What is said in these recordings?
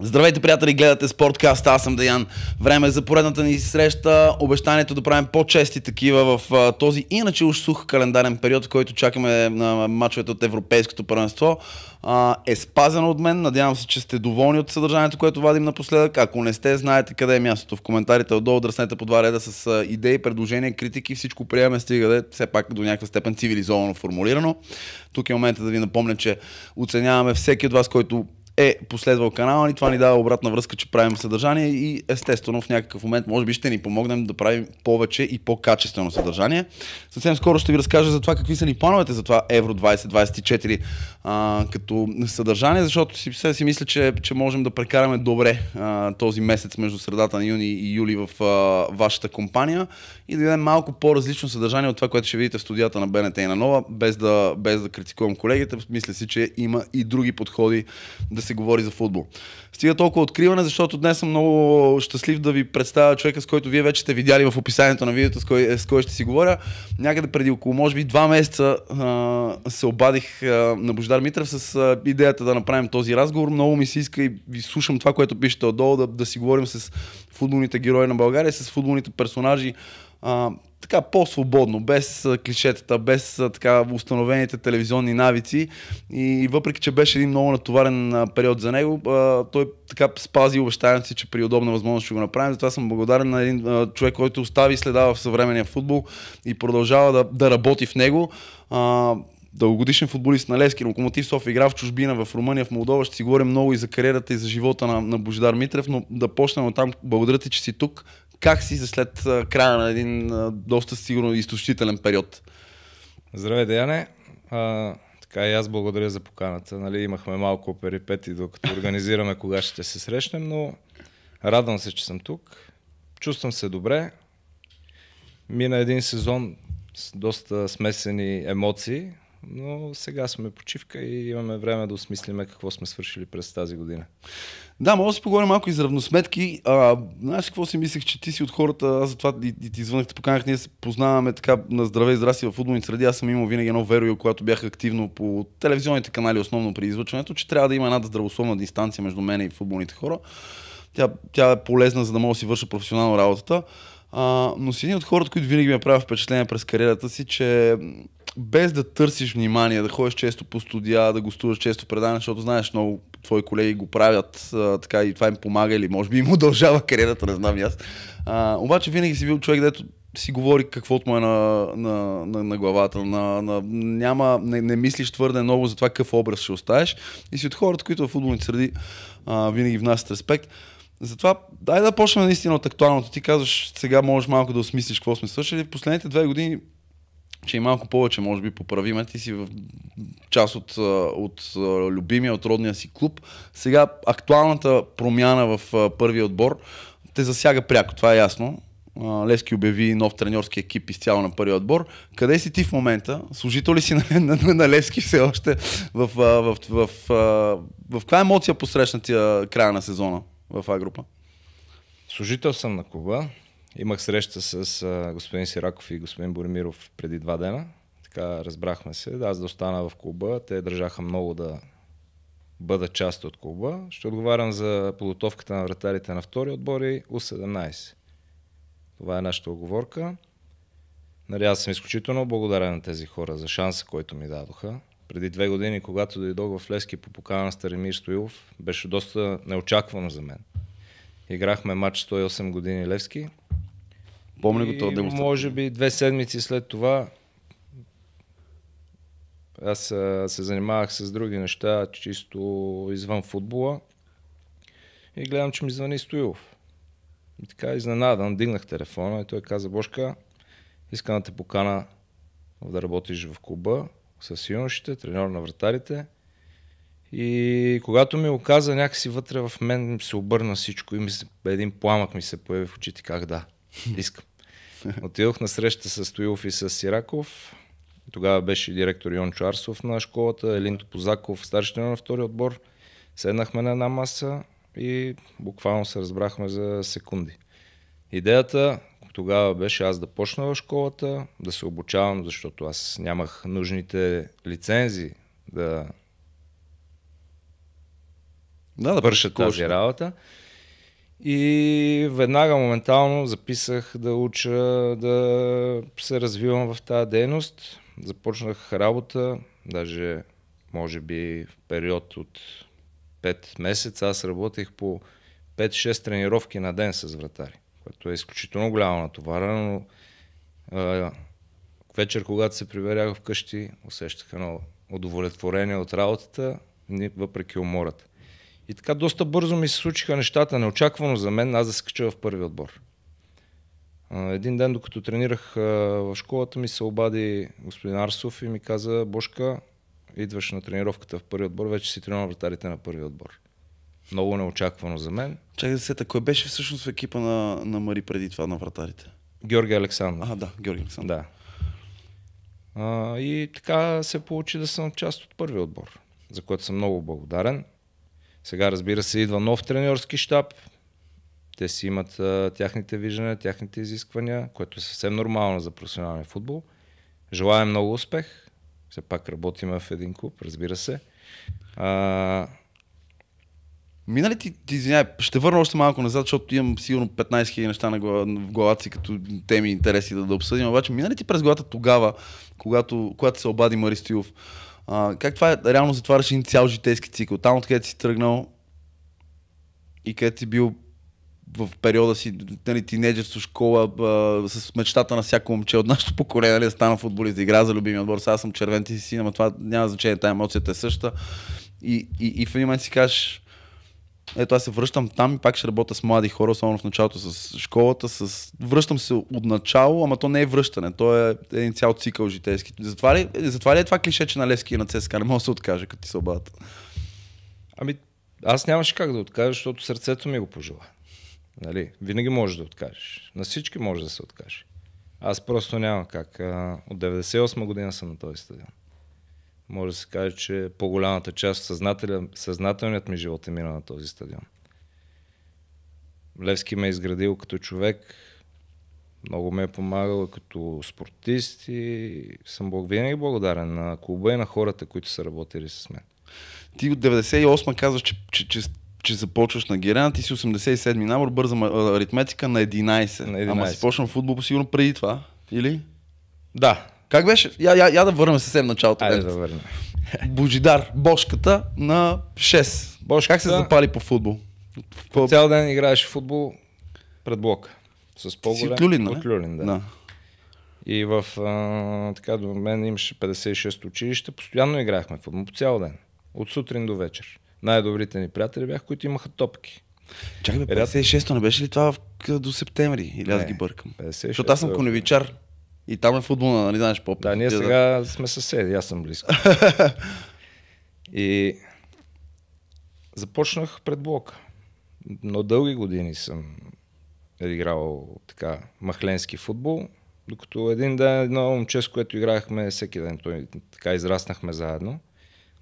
Здравейте, приятели, гледате Спорткаст, аз съм Даян. Време е за поредната ни среща. Обещанието да правим по-чести такива в а, този иначе уж сух календарен период, в който чакаме на мачовете от Европейското първенство, а, е спазено от мен. Надявам се, че сте доволни от съдържанието, което вадим напоследък. Ако не сте, знаете къде е мястото. В коментарите отдолу дръснете по два реда с а, идеи, предложения, критики. Всичко приемаме, стига да е все пак до някаква степен цивилизовано формулирано. Тук е момента да ви напомня, че оценяваме всеки от вас, който е последвал канала ни, това ни дава обратна връзка, че правим съдържание и естествено в някакъв момент може би ще ни помогнем да правим повече и по-качествено съдържание. Съвсем скоро ще ви разкажа за това какви са ни плановете за това Евро 2024 а, като съдържание, защото си, сега си мисля, че, че можем да прекараме добре а, този месец между средата на юни и юли в а, вашата компания и да дадем малко по-различно съдържание от това, което ще видите в студията на БНТ и на Нова, без да, без да критикувам колегите. Мисля си, че има и други подходи да се говори за футбол стига толкова откриване, защото днес съм много щастлив да ви представя човека, с който вие вече сте видяли в описанието на видеото, с кой, с кой ще си говоря. Някъде преди около, може би, два месеца а, се обадих а, на Бождар Митрев с а, идеята да направим този разговор. Много ми се иска и ви слушам това, което пишете отдолу, да, да си говорим с футболните герои на България, с футболните персонажи а, така по-свободно, без клишетата, без така установените телевизионни навици и въпреки, че беше един много натоварен период за него, той така спази обещанието си, че при удобна възможност ще го направим. Затова съм благодарен на един човек, който остави следа в съвременния футбол и продължава да, да работи в него дългогодишен футболист на Левски, Локомотив София, игра в чужбина, в Румъния, в Молдова. Ще си говорим много и за кариерата и за живота на, на Божидар Митрев, но да почнем от там. Благодаря ти, че си тук как си след края на един доста сигурно изтощителен период? Здравей, Деяне. А, така и аз благодаря за поканата. Нали, имахме малко перипети, докато организираме кога ще се срещнем, но радвам се, че съм тук. Чувствам се добре. Мина един сезон с доста смесени емоции, но сега сме почивка и имаме време да осмислиме какво сме свършили през тази година. Да, мога да си поговорим малко и за равносметки. А, знаеш какво си мислех, че ти си от хората, аз затова и, и ти звънах, те поканах, ние се познаваме така на здраве и здрасти в футболни среди. Аз съм имал винаги едно верою, когато бях активно по телевизионните канали, основно при излъчването, че трябва да има една здравословна дистанция между мен и футболните хора. Тя, тя е полезна, за да мога да си върша професионално работата. А, но си един от хората, които винаги ми е правил впечатление през кариерата си, че без да търсиш внимание, да ходиш често по студия, да гостуваш често предаване, защото знаеш много твои колеги го правят а, така и това им помага или може би им удължава кариерата, не знам и аз. А, обаче винаги си бил човек, дето си говори каквото му е на, на, на, на главата. На, на, няма, не, не мислиш твърде много за това какъв образ ще оставиш и си от хората, които в футболните среди а, винаги внасят респект. Затова, дай да почнем наистина от актуалното. Ти казваш, сега можеш малко да осмислиш какво сме свършили. В последните две години че и малко повече, може би, поправиме. Ти си в част от, от любимия, от родния си клуб. Сега актуалната промяна в първия отбор те засяга пряко, това е ясно. Лески обяви нов треньорски екип изцяло на първия отбор. Къде си ти в момента? Служител ли си на, на, на, на Левски все още? В, в, в, в, в каква емоция посрещна ти края на сезона в А група? Служител съм на клуба. Имах среща с а, господин Сираков и господин Боремиров преди два дена. Така разбрахме се. Да, аз да остана в клуба. Те държаха много да бъда част от клуба. Ще отговарям за подготовката на вратарите на втори отбори У-17. Това е нашата оговорка. Нали, аз съм изключително благодарен на тези хора за шанса, който ми дадоха. Преди две години, когато дойдох в Лески по покана на Старимир Стоилов, беше доста неочаквано за мен. Играхме матч 108 години Левски. Помня го това демонстрация. Може би две седмици след това аз а, се занимавах с други неща, чисто извън футбола. И гледам, че ми звъни Стоилов. И така изненадан, дигнах телефона и той каза, Бошка, искам да те покана да работиш в клуба с юношите, треньор на вратарите. И когато ми го каза, някакси вътре в мен се обърна всичко и ми се, един пламък ми се появи в очите. Как да, искам. Отидох на среща с Стоилов и с Сираков. Тогава беше директор Йон Чуарсов на школата, Елинто Позаков, старши на втори отбор. Седнахме на една маса и буквално се разбрахме за секунди. Идеята тогава беше аз да почна в школата, да се обучавам, защото аз нямах нужните лицензи да да, да вършат да, тази работа. И веднага моментално записах да уча, да се развивам в тази дейност. Започнах работа, даже може би в период от 5 месеца аз работех по 5-6 тренировки на ден с вратари, което е изключително голямо натоварено, но вечер, когато се приверях вкъщи, усещах едно удовлетворение от работата, въпреки умората. И така доста бързо ми се случиха нещата, неочаквано за мен, аз да се кача в първи отбор. Един ден, докато тренирах в школата, ми се обади господин Арсов и ми каза, Бошка, идваш на тренировката в първи отбор, вече си тренирал вратарите на първи отбор. Много неочаквано за мен. Чакай да сета, кой беше всъщност в екипа на, на Мари преди това на вратарите? Георги Александров. А, да, Георги Александров. Да. А, и така се получи да съм част от първи отбор, за което съм много благодарен. Сега, разбира се, идва нов треньорски щаб. Те си имат а, тяхните виждания, тяхните изисквания, което е съвсем нормално за професионалния футбол. Желая много успех. Все пак работим в един клуб, разбира се. А... Мина ли ти, ти извиняй, ще върна още малко назад, защото имам сигурно 15 000 неща на глава, в главата си като теми и интереси да, да обсъдим, обаче мина ли ти през главата тогава, когато, когато се обади Мари Стоилов, а, как това е, реално затваряш един цял житейски цикъл? Там, откъде си тръгнал и където си бил в периода си, нали, тинейджерство, школа, а, с мечтата на всяко момче от нашото поколение, нали, да стана футболист, да игра за любимия отбор. Сега съм червен, ти си син, ама това няма значение, тази емоцията е същата. И, и, и в един момент си кажеш, ето аз се връщам там и пак ще работя с млади хора, особено в началото с школата. С... Връщам се от начало, ама то не е връщане, то е един цял цикъл житейски. Затова ли, затова ли е това клише, че на Левски и на ЦСКА не мога да се откаже, като ти се обадят? Ами аз нямаше как да откажа, защото сърцето ми го пожела. Нали? Винаги можеш да откажеш. На всички може да се откаже. Аз просто няма как. От 98 година съм на този стадион може да се каже, че по-голямата част, съзнателният ми живот е минал на този стадион. Левски ме е изградил като човек, много ме е помагал като спортист и съм винаги благодарен на клуба и на хората, които са работили с мен. Ти от 98 казваш, че, че, че, че започваш на Герена, ти си 87-ми набор, бърза аритметика на 11. на 11. Ама си почнал футбол сигурно преди това, или? Да, как беше? Я, я, я да върнем съвсем началото. Айде да върнем. Божидар, бошката на 6. Бошката... Как се запали по футбол? По... Цял ден играеше футбол пред блока. С по голем Си Люлин, нали? от Люлин, да. да. И в, а, така, до мен имаше 56 училище, постоянно играхме футбол по цял ден. От сутрин до вечер. Най-добрите ни приятели бяха, които имаха топки. Чакай 56-то не беше ли това в, до септември? Или аз ги бъркам? Защото аз съм е- коневичар. И там е футболна, нали знаеш по Да, ние сега сме съседи, аз съм близко. и започнах пред блока. Но дълги години съм играл така махленски футбол, докато един ден едно момче, с което играхме всеки ден, той така израснахме заедно,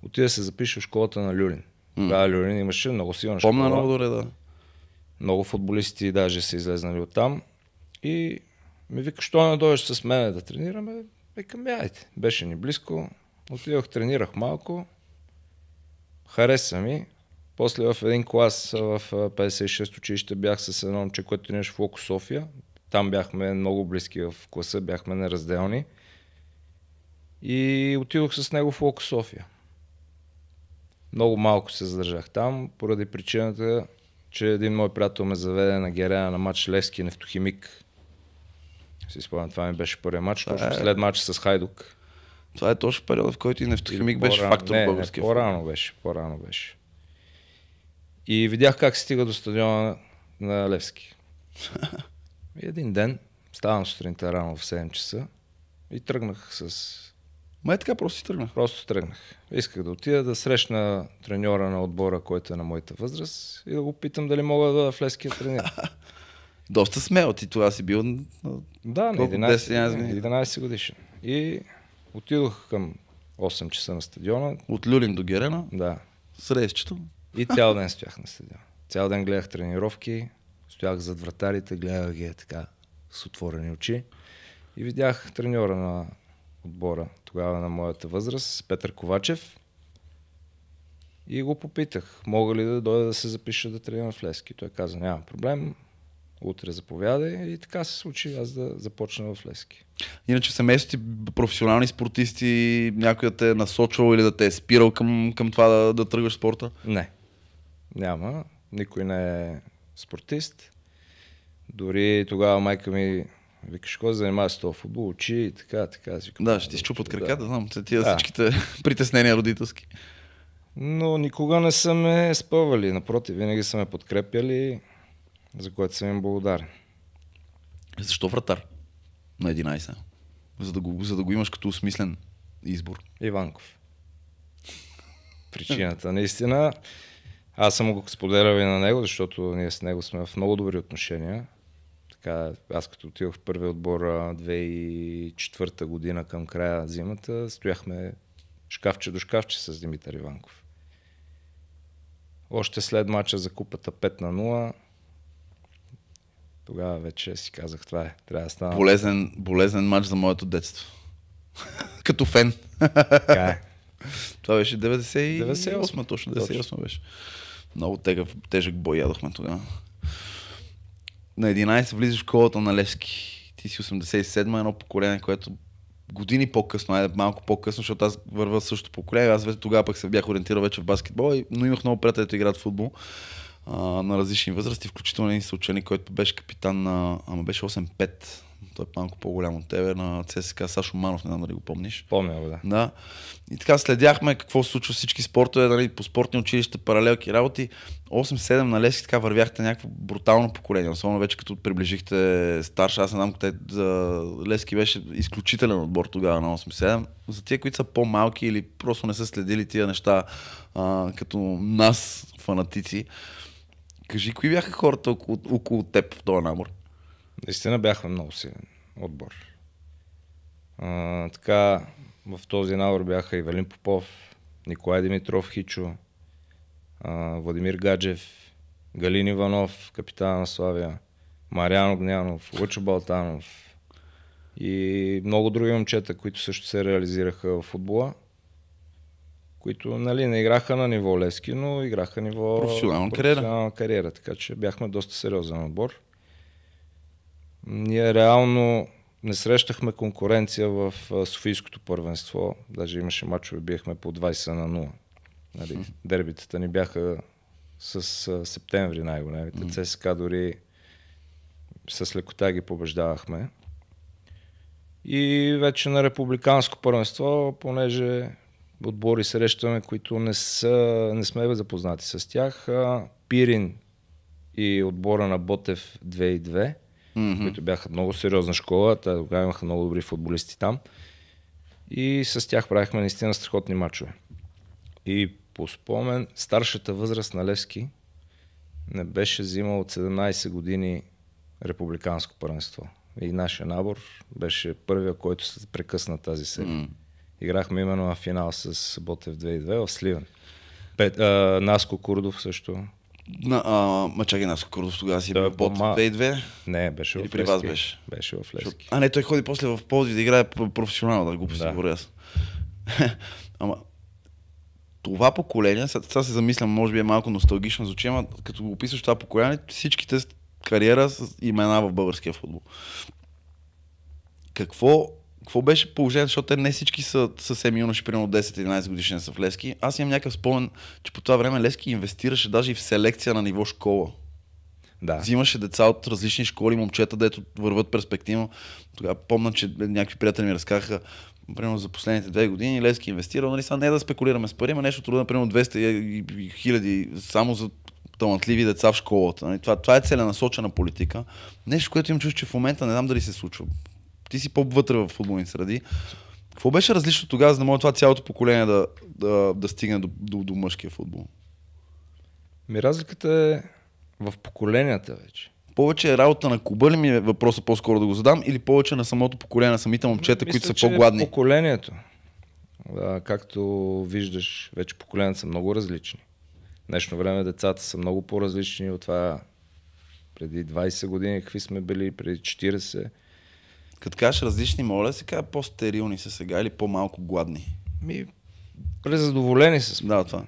отида се запише в школата на Люлин. Mm. Да, Люлин имаше много силна школа. Помна много добре, да. Много футболисти даже са излезнали от там. И ми вика, що не дойдеш с мене да тренираме? Викам, яйте. Беше ни близко. Отидох, тренирах малко. Хареса ми. После в един клас в 56 училище бях с едно момче, което тренираше в Локо София. Там бяхме много близки в класа, бяхме неразделни. И отидох с него в Локо София. Много малко се задържах там, поради причината, че един мой приятел ме заведе на Герея на матч Левски Нефтохимик си спомням, това ми беше първият матч, точно е... след мача с Хайдук. Това е точно периода, в който и Нефтохимик беше фактор не, в българския не, по-рано беше, по-рано беше. И видях как се стига до стадиона на Левски. и един ден, ставам сутринта рано в 7 часа и тръгнах с... Май е така, просто си тръгнах. Просто тръгнах. Исках да отида да срещна треньора на отбора, който е на моята възраст и да го питам дали мога да влезки да тренира. доста смел. Ти това си бил да, на 11, 11 годишен. И отидох към 8 часа на стадиона. От Люлин до Герена? Да. Срещчето? И цял ден стоях на стадиона. Цял ден гледах тренировки, стоях зад вратарите, гледах ги така с отворени очи. И видях треньора на отбора, тогава на моята възраст, Петър Ковачев. И го попитах, мога ли да дойда да се запиша да тренирам в Лески. Той каза, няма проблем, утре заповядай и така се случи аз да започна в Лески. Иначе в семейството ти професионални спортисти, някой да те е насочвал или да те е спирал към, към това да, да тръгваш спорта? Не, няма. Никой не е спортист. Дори тогава майка ми Викаш, кой занимава с това футбол, очи и така, така. Аз викам, да, ще ти щупат краката, да. знам, са тия да. всичките притеснения родителски. Но никога не са ме спъвали, напротив, винаги са ме подкрепяли за което съм им благодарен. Защо вратар на 11? За да го, за да го имаш като осмислен избор. Иванков. Причината. Наистина, аз съм го споделял и на него, защото ние с него сме в много добри отношения. Така, аз като отидох в първи отбор 2004 година към края зимата, стояхме шкафче до шкафче с Димитър Иванков. Още след мача за купата 5 на 0, тогава вече си казах, това е, трябва да стана. Болезен, болезен матч за моето детство. Като фен. Така е. Това беше 98, точно 98 беше. Много тегъв, тежък бой ядохме тогава. На 11 влизаш в колата на Левски. Ти си 87-ма, едно поколение, което години по-късно, айде малко по-късно, защото аз вървам също поколение. Аз вече тогава пък се бях ориентирал вече в баскетбол, но имах много приятели, които играят в футбол на различни възрасти, включително един съученик, който беше капитан на, ама беше 8-5, той е малко по-голям от тебе, на ЦСКА Сашо Манов, не знам дали го помниш. Помня го, да. да. И така следяхме какво се случва всички спортове, нали, по спортни училища, паралелки работи. 8-7 на Лески така вървяхте някакво брутално поколение, особено вече като приближихте старша. Аз не знам, те, за Лески беше изключителен отбор тогава на 8-7. За тия, които са по-малки или просто не са следили тия неща а, като нас, фанатици, Кажи, кои бяха хората около, около теб в този набор? Наистина бяхме много силен отбор. А, така, в този набор бяха Ивелин Попов, Николай Димитров Хичо, а, Владимир Гаджев, Галин Иванов, капитана на Славия, Мариан Огнянов, Лъчо Балтанов и много други момчета, които също се реализираха в футбола които нали, не играха на ниво лески, но играха ниво професионална, професионална кариера. Така че бяхме доста сериозен отбор. Ние реално не срещахме конкуренция в Софийското първенство. Даже имаше мачове, биехме по 20 на 0. Нали, дербитата ни бяха с септември най-големите. Mm-hmm. ЦСКА дори с лекота ги побеждавахме. И вече на републиканско първенство, понеже отбори срещаме, които не, са, не сме запознати с тях. Пирин и отбора на Ботев 2 и 2, mm-hmm. които бяха много сериозна школа. Тогава имаха много добри футболисти там. И с тях правихме наистина страхотни матчове. И по спомен, старшата възраст на Левски не беше взимал от 17 години републиканско първенство. И нашия набор беше първия, който се прекъсна тази серия. Mm. Играхме именно на финал с Ботев 2-2 в Сливен. Пет, а, Наско Курдов също. На, а, ма чакай, Наско Курдов тогава си да, е бил Ботев ма... 2-2? Не, беше Или в при вас беше? Беше в Лески. А, не, той ходи после в Пловдив да играе професионално, да го да. говоря аз. Ама, това поколение, сега се замислям, може би е малко носталгично звучи, ама като го описваш това поколение, всичките кариера с имена в българския футбол. Какво какво беше положението, защото те не всички са съвсем юноши, примерно 10-11 годишни са в Лески. Аз имам някакъв спомен, че по това време Лески инвестираше даже и в селекция на ниво школа. Да. Взимаше деца от различни школи, момчета, дето върват перспективно. Тогава помня, че някакви приятели ми разказаха, примерно за последните две години Лески е инвестирал, нали, са не е да спекулираме с пари, но нещо трудно, примерно 200 хиляди само за талантливи деца в школата. Нали? Това, това е целенасочена политика. Нещо, което им чуш, че в момента не знам дали се случва ти си по-вътре в футболни среди. Какво беше различно тогава, за да може това цялото поколение да, да, да стигне до, до, до мъжкия футбол? Ми разликата е в поколенията вече. Повече е работа на Куба ли ми е въпроса по-скоро да го задам или повече на самото поколение, на самите момчета, Мисля, които са по-гладни? поколението. Да, както виждаш, вече поколенията са много различни. Днешно време децата са много по-различни от това преди 20 години, какви сме били, преди 40. Като кажеш различни, моля се кажа по-стерилни са сега или по-малко гладни. Ми, презадоволени са. Да, това.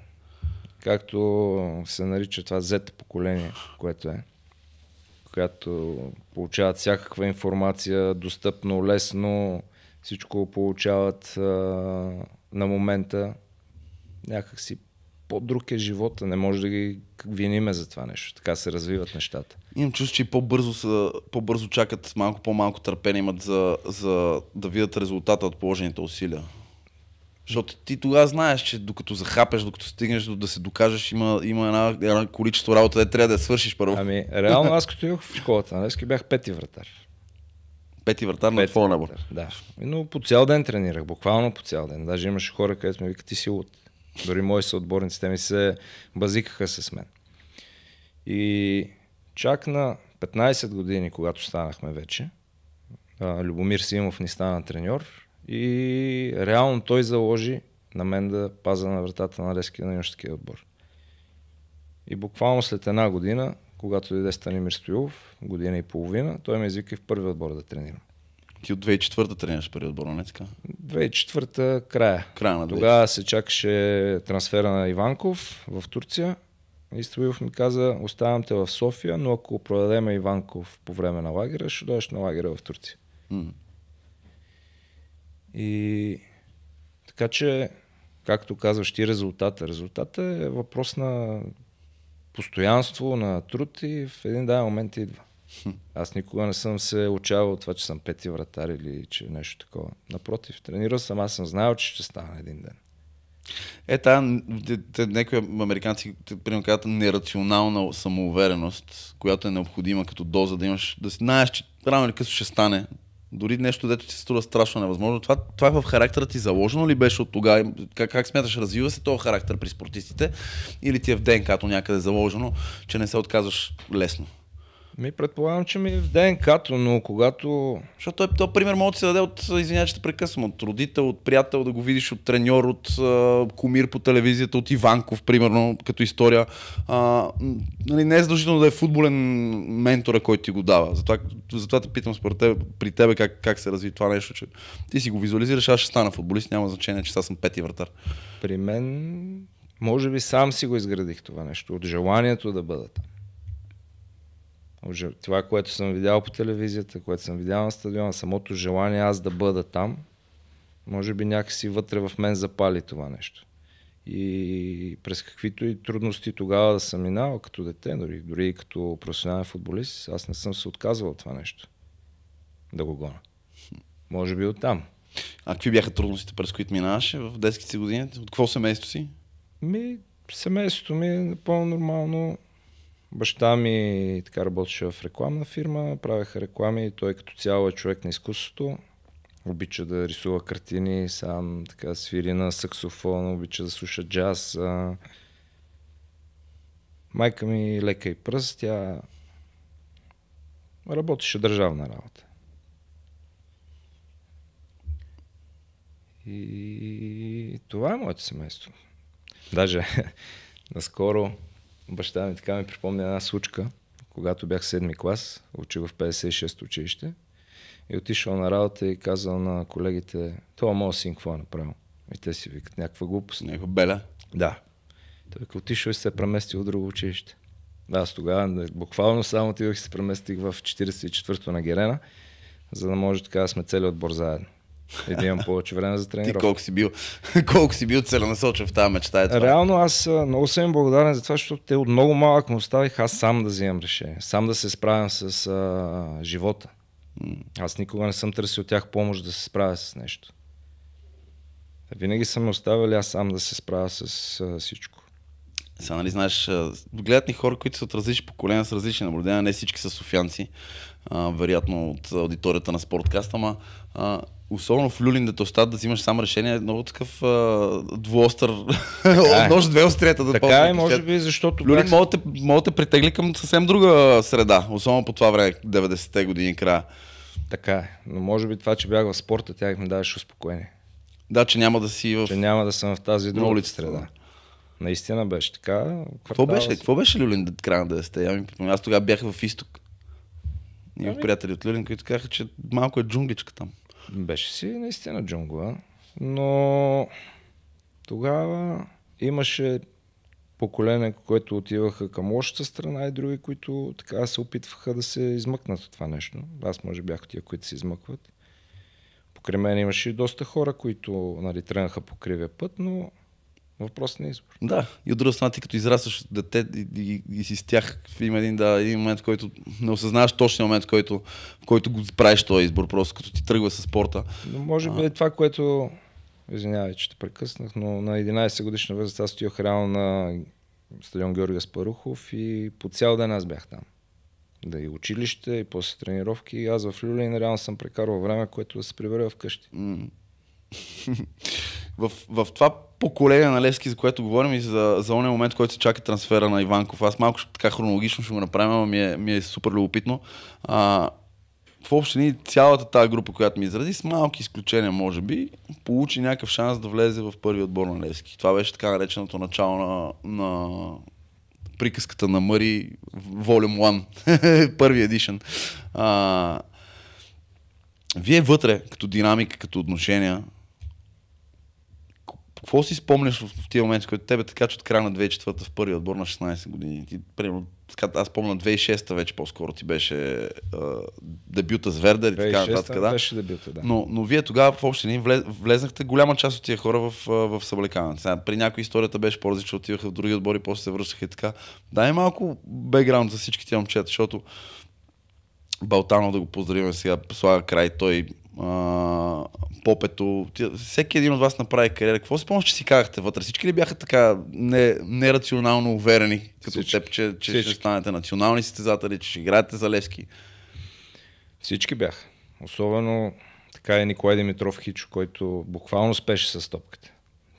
Както се нарича това Z поколение, което е. Която получават всякаква информация достъпно, лесно, всичко получават а, на момента. Някак си по-друг е живота, не може да ги виниме за това нещо. Така се развиват нещата. Имам чувство, че по-бързо, са, по-бързо чакат, малко по-малко търпение имат за, за да видят резултата от положените усилия. Защото ти тогава знаеш, че докато захапеш, докато стигнеш до да се докажеш, има, има една, една количество работа, де трябва да свършиш първо. Ами, реално аз като идвах в школата на нали, бях пети вратар. Пети вратар на твоя набор. Да. Но по цял ден тренирах, буквално по цял ден. Даже имаше хора, където ми викат, ти си от дори мои съотборници, те ми се базикаха с мен. И чак на 15 години, когато станахме вече, Любомир Симов ни стана треньор и реално той заложи на мен да паза на вратата на Леския на юношеския отбор. И буквално след една година, когато дойде Станимир Стоилов, година и половина, той ме извика и в първи отбор да тренирам. Ти от 2004-та тренираш първи отбор, не така? 2004-та края. Края на 2004. Тогава се чакаше трансфера на Иванков в Турция. И Стоилов ми каза, оставям те в София, но ако продадем Иванков по време на лагера, ще дойдеш на лагера в Турция. Mm. И така че, както казваш ти, резултата. Резултата е въпрос на постоянство, на труд и в един даден момент идва. Аз никога не съм се очавал от това, че съм пети вратар или че нещо такова. Напротив, тренирал съм, аз съм знаел, че ще стана един ден. Е, та, някои американци, примерно, казват нерационална самоувереност, която е необходима като доза да имаш, да знаеш, че рано или късно ще стане. Дори нещо, дето ти се струва страшно невъзможно. Това, това е в характера ти заложено ли беше от тогава? Как, как смяташ, развива се този характер при спортистите? Или ти е в ДНК-то някъде заложено, че не се отказваш лесно? Ми предполагам, че ми е в ДНК-то, но когато... Защото той, то пример може да се даде от, извинявай, че те прекъсвам, от родител, от приятел, да го видиш от треньор, от а, комир по телевизията, от Иванков, примерно, като история. А, нали, не е задължително да е футболен ментора, който ти го дава. Затова, затова те питам според теб, при тебе как, как се разви това нещо, че ти си го визуализираш, аз ще стана футболист, няма значение, че аз съм пети вратар. При мен, може би сам си го изградих това нещо, от желанието да бъда там. Това, което съм видял по телевизията, което съм видял на стадиона, самото желание аз да бъда там, може би някакси вътре в мен запали това нещо. И през каквито и трудности тогава да съм минал като дете, дори, дори и като професионален футболист, аз не съм се отказвал от това нещо. Да го гона. Може би от там. А какви бяха трудностите, през които минаваше в детските години? От какво семейство си? Ми, семейството ми е напълно нормално Баща ми така работеше в рекламна фирма, правеха реклами. Той като цяло е човек на изкуството. Обича да рисува картини, сам така свири на саксофон, обича да слуша джаз. А... Майка ми лека и пръст, тя работеше държавна работа. И това е моето семейство. Даже наскоро баща ми така ми припомня една случка, когато бях седми клас, учи в 56 училище и отишъл на работа и казал на колегите, това моят син какво е направил? И те си викат някаква глупост. Някаква беля? Да. Той като отишъл и се преместил в друго училище. Аз тогава буквално само отивах и се преместих в 44-то на Герена, за да може така да сме цели отбор заедно и да имам повече време за тренировка. Ти колко си бил, колко си бил целенасочен в тази мечта. Е това. Реално аз много съм благодарен за това, защото те от много малък му оставих аз сам да взимам решение, сам да се справям с а, живота. Аз никога не съм търсил от тях помощ да се справя с нещо. Винаги съм оставил аз сам да се справя с а, всичко. Сега, нали, знаеш, гледат ни хора, които са от различни поколения, с различни наблюдения, не всички са софианци, а, вероятно от аудиторията на спорткаста, ама а, особено в люлин да те остат да взимаш сам решение, е много такъв двуостър, е. нож две острията. Да така е, може би, защото... Люлин мога да те притегли към съвсем друга среда, особено по това време, 90-те години края. Така е, но може би това, че бях в спорта, тя ми даваше успокоение. Да, че няма да си в... Че няма да съм в тази друга улица, среда. Да. Наистина беше така. Какво беше, какво беше Люлин края на 90-те? Аз тогава бях в изток. Имах ами? приятели от Люлин, които казаха, че малко е джунгличка там. Беше си наистина джунгла, но тогава имаше поколение, което отиваха към лошата страна и други, които така се опитваха да се измъкнат от това нещо. Аз може бях от тия, които се измъкват. Покрай мен имаше и доста хора, които нали, тръгнаха по кривия път, но Въпрос на избор. Да, и от друга страна ти като израстваш дете и, и, и си с тях има един, да, един момент, в който не осъзнаваш точния момент, в който, в който го правиш този избор, просто като ти тръгва с спорта. Но може би а... е това, което... Извинявай, че те прекъснах, но на 11 годишна възраст аз стоях реално на стадион Георгия Спарухов и по цял ден аз бях там. Да и училище, и после тренировки. И аз в Люлин реално съм прекарвал време, което да се прибера вкъщи. Mm. в, в това поколение на Левски, за което говорим и за, за ония момент, който се чака трансфера на Иванков. Аз малко така хронологично ще го направя, но ми е, ми е супер любопитно. А, в общини цялата тази група, която ми изрази, с малки изключения, може би, получи някакъв шанс да влезе в първи отбор на Левски. Това беше така нареченото начало на, на приказката на Мъри Volume 1, първи едишън. Вие вътре, като динамика, като отношения, какво си спомняш в тия момент, който тебе така че от края на 2004 в първи отбор на 16 години? Ти, примерно, така, аз помня 2006 та вече по-скоро ти беше а, дебюта с Вердер и така нататък. Да. Беше дебюта, да. Но, но вие тогава в общини влез, влезнахте голяма част от тия хора в, в Сега, при някои историята беше по-различна, отиваха в други отбори, после се връщаха и така. Дай малко бекграунд за всички тия момчета, защото Балтанов да го поздравим сега, слага край, той а, Попето, всеки един от вас направи кариера. Какво спомняш, че си казахте вътре? Всички ли бяха така не, нерационално уверени, като Всички. теб, че, че ще станете национални състезатели, че ще играете за Левски? Всички бяха. Особено така е Николай Димитров Хичо, който буквално спеше с топката.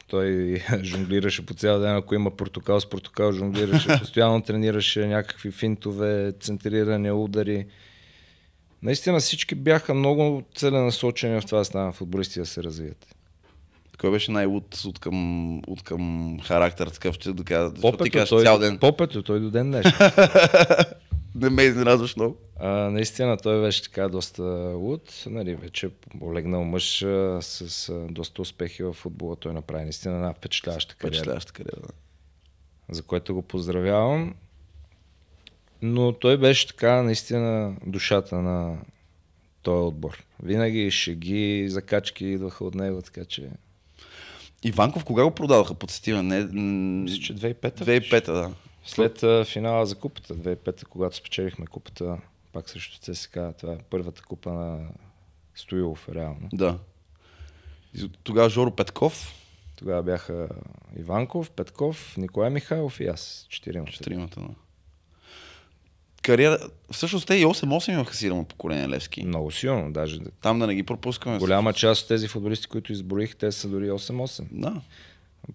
Той жонглираше по цял ден, ако има портокал с портокал, жонглираше, постоянно тренираше някакви финтове, центриране, удари наистина всички бяха много целенасочени в това да станат футболисти да се развият. Кой беше най-луд от към, от към характер такъв, че да кажа, ти кажеш той, цял ден? Попето, той до ден днес. не ме изненадваш много. А, наистина той беше така доста луд. Нали, вече полегнал мъж а, с а, доста успехи в футбола. Той направи наистина една впечатляваща кариера. Впечатляваща кариера, За което го поздравявам. Но той беше така наистина душата на този отбор. Винаги шеги, закачки идваха от него, така че... Иванков кога го продаваха под сетива? Не... Мисля, че 2005-та. 2005-та, да. След финала за купата, 2005-та, когато спечелихме купата, пак срещу ЦСК, това е първата купа на Стоилов, реално. Да. Тогава Жоро Петков. Тогава бяха Иванков, Петков, Николай Михайлов и аз. Четиримата. Четиримата, да кариера. Всъщност те и 8-8 имаха силно поколение Левски. Много силно, даже. Там да не ги пропускаме. Голяма всъщност. част от тези футболисти, които изброих, те са дори 8-8. Да.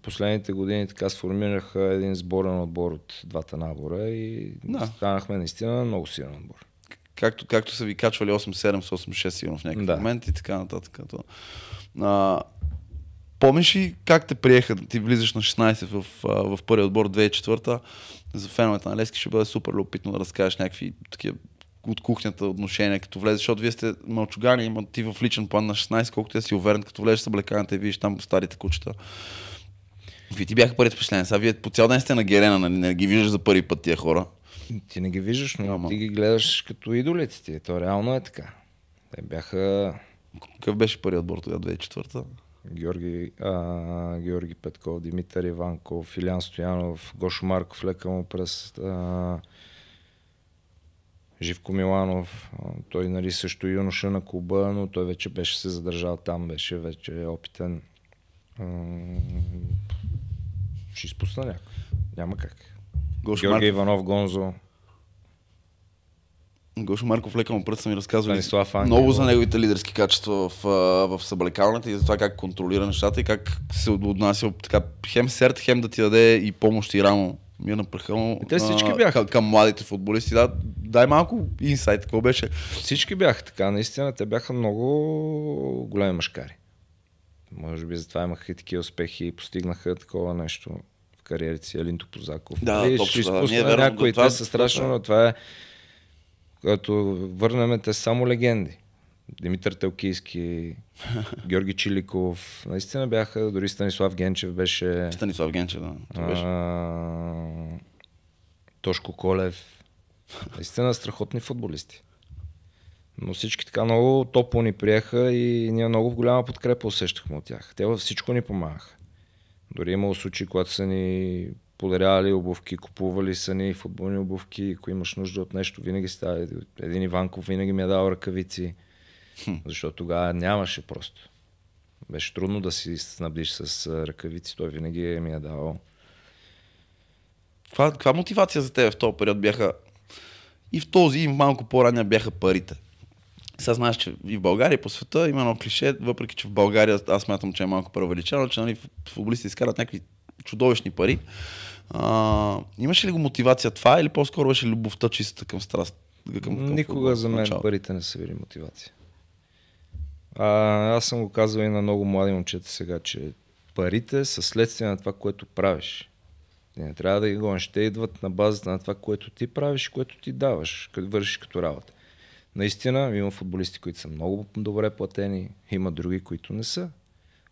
Последните години така сформираха един сборен отбор от двата набора и да. станахме наистина много силен отбор. Както, както са ви качвали 8-7 с 8-6 сигурно в някакъв да. момент и така нататък. А, Помниш ли как те приеха? Ти влизаш на 16 в, в, в първи отбор 2004 та за феновете на Лески ще бъде супер любопитно да разкажеш някакви такива от кухнята отношения, като влезеш, защото вие сте мълчугани, има ти в личен план на 16, колкото я си уверен, като влезеш с облеканата и видиш там старите кучета. Ви ти бяха първите впечатления? Сега вие по цял ден сте на Герена, нали? Не ги виждаш за първи път тия хора. Ти не ги виждаш, но Ама. ти ги гледаш като идолите ти. То реално е така. Те бяха... Какъв беше първият отбор тогава, 2004-та? Георги, а, Георги Петков, Димитър Иванков, Илян Стоянов, Гошо Марков, лека му през а, Живко Миланов. Той нали, също юноша на клуба, но той вече беше се задържал там, беше вече опитен. А, ще изпусна някой. Няма как. Георги Марков. Иванов Гонзо. Гошо Марков лека му пръст са ми разказвали много за неговите лидерски качества в, в съблекалната и за това как контролира нещата и как се отнася така хем серт, хем да ти даде и помощ и рамо. Мир на пръха му. Те всички бяха. Към, младите футболисти. Да, дай малко инсайт, какво беше. Всички бяха така, наистина. Те бяха много големи мъжкари. Може би затова имаха и такива успехи и постигнаха такова нещо в кариерите си. Елинто Позаков. Да, Виж, точно, ще да, е ние някои, това, те е са страшно, да. но това е като върнем те само легенди. Димитър Телкийски, Георги Чиликов, наистина бяха, дори Станислав Генчев беше... Станислав Генчев, да. беше. А, Тошко Колев. Наистина страхотни футболисти. Но всички така много топло ни приеха и ние много голяма подкрепа усещахме от тях. Те във всичко ни помагаха. Дори имало случаи, когато са ни подарявали обувки, купували са ни футболни обувки, ако имаш нужда от нещо, винаги става. Един Иванков винаги ми е дал ръкавици, защото тогава нямаше просто. Беше трудно да си снабдиш с ръкавици, той винаги е ми е давал. Каква, каква мотивация за теб в този период бяха? И в този, и малко по-ранния бяха парите. Сега знаеш, че и в България, по света има едно клише, въпреки че в България аз смятам, че е малко преувеличено, че нали, футболисти изкарат някакви чудовищни пари. А, имаше ли го мотивация това или по-скоро беше любовта чиста към страст? Към, към Никога футбол, за мен начало. парите не са били мотивация. А, аз съм го казал и на много млади момчета сега, че парите са следствие на това, което правиш. Ти не трябва да ги гониш. Те идват на базата на това, което ти правиш и което ти даваш, като вършиш като работа. Наистина, има футболисти, които са много добре платени, има други, които не са.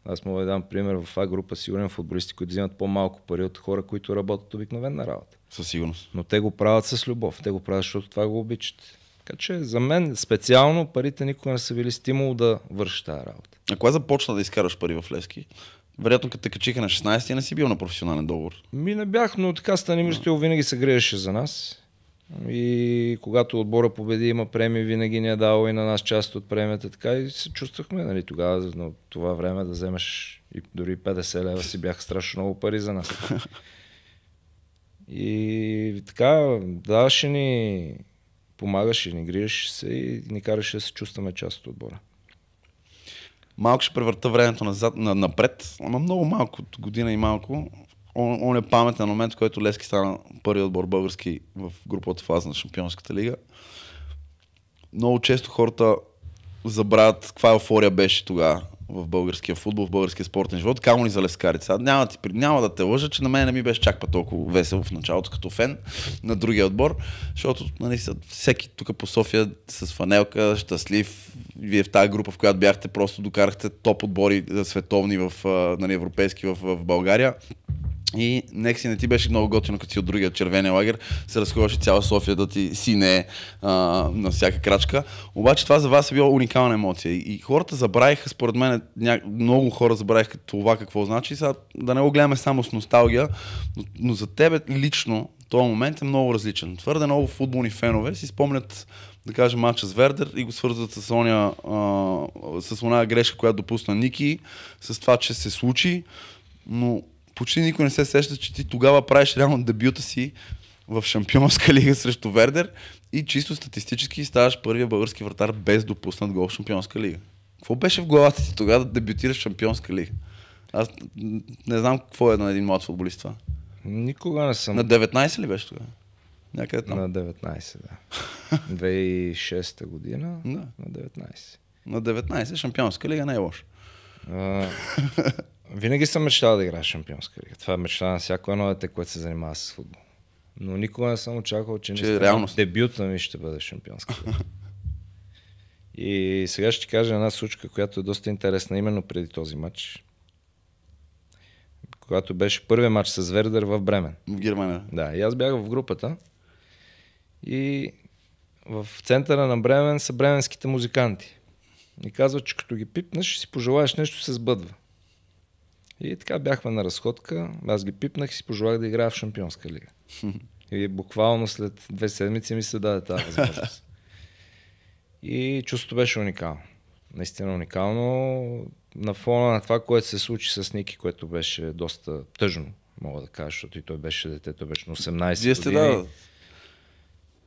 Аз мога да дам пример в А група сигурен футболисти, които взимат по-малко пари от хора, които работят обикновена работа. Със сигурност. Но те го правят с любов. Те го правят, защото това го обичат. Така че за мен специално парите никога не са били стимул да върши тази работа. А кога започна да изкараш пари в Лески? Вероятно, като те качиха на 16, ти не си бил на професионален договор. Ми не бях, но така Станимир Стоил винаги се грееше за нас. И когато отбора победи, има премии, винаги ни е дал и на нас част от премията. Така и се чувствахме, нали, тогава, на това време да вземеш и дори 50 лева си бяха страшно много пари за нас. И така, даваше ни, помагаше ни, грижеше се и ни караше да се чувстваме част от отбора. Малко ще превърта времето назад, на, напред, ама много малко, година и малко он, он е паметен момент, в който Лески стана първи отбор български в груповата фаза на Шампионската лига. Много често хората забравят каква еуфория беше тогава в българския футбол, в българския спортен живот, камо ни за лескарица. Няма, ти, няма да те лъжа, че на мен не ми беше чак па толкова весело в началото като фен на другия отбор, защото нали, всеки тук по София с фанелка, щастлив, вие в тази група, в която бяхте, просто докарахте топ отбори световни в нали, европейски в, в България. И нека си не ти беше много готино, като си от другия червения лагер, се разходваше цяла София да ти сине на всяка крачка. Обаче това за вас е била уникална емоция. И хората забравиха, според мен, ня... много хора забравиха това какво значи. Сега, да не го гледаме само с носталгия, но, но за тебе лично този момент е много различен. Твърде много футболни фенове си спомнят да кажем, матча с Вердер и го свързват с, оня, а, с она грешка, която допусна Ники, с това, че се случи, но почти никой не се сеща, че ти тогава правиш реално дебюта си в Шампионска лига срещу Вердер и чисто статистически ставаш първия български вратар без допуснат гол в Шампионска лига. Какво беше в главата ти тогава да дебютираш в Шампионска лига? Аз не знам какво е на един млад футболист това. Никога не съм. На 19 ли беше тогава? Някъде там. На 19, да. 2006 година. Да. На 19. На 19 Шампионска лига не е лошо винаги съм мечтал да играя шампионска лига. Това е мечта на всяко едно дете, което се занимава с футбол. Но никога не съм очаквал, че, че не реалност. дебюта ми ще бъде шампионска лига. И сега ще ти кажа една случка, която е доста интересна именно преди този матч. Когато беше първият матч с Вердер в Бремен. В Германия. Да, и аз бях в групата. И в центъра на Бремен са бременските музиканти. И казват, че като ги пипнеш, си пожелаеш нещо се сбъдва. И така бяхме на разходка, аз ги пипнах и си пожелах да играя в Шампионска лига. И буквално след две седмици ми се даде тази възможност. И чувството беше уникално. Наистина уникално. На фона на това, което се случи с Ники, което беше доста тъжно, мога да кажа, защото и той беше дете, той беше на 18 Вие сте, Да.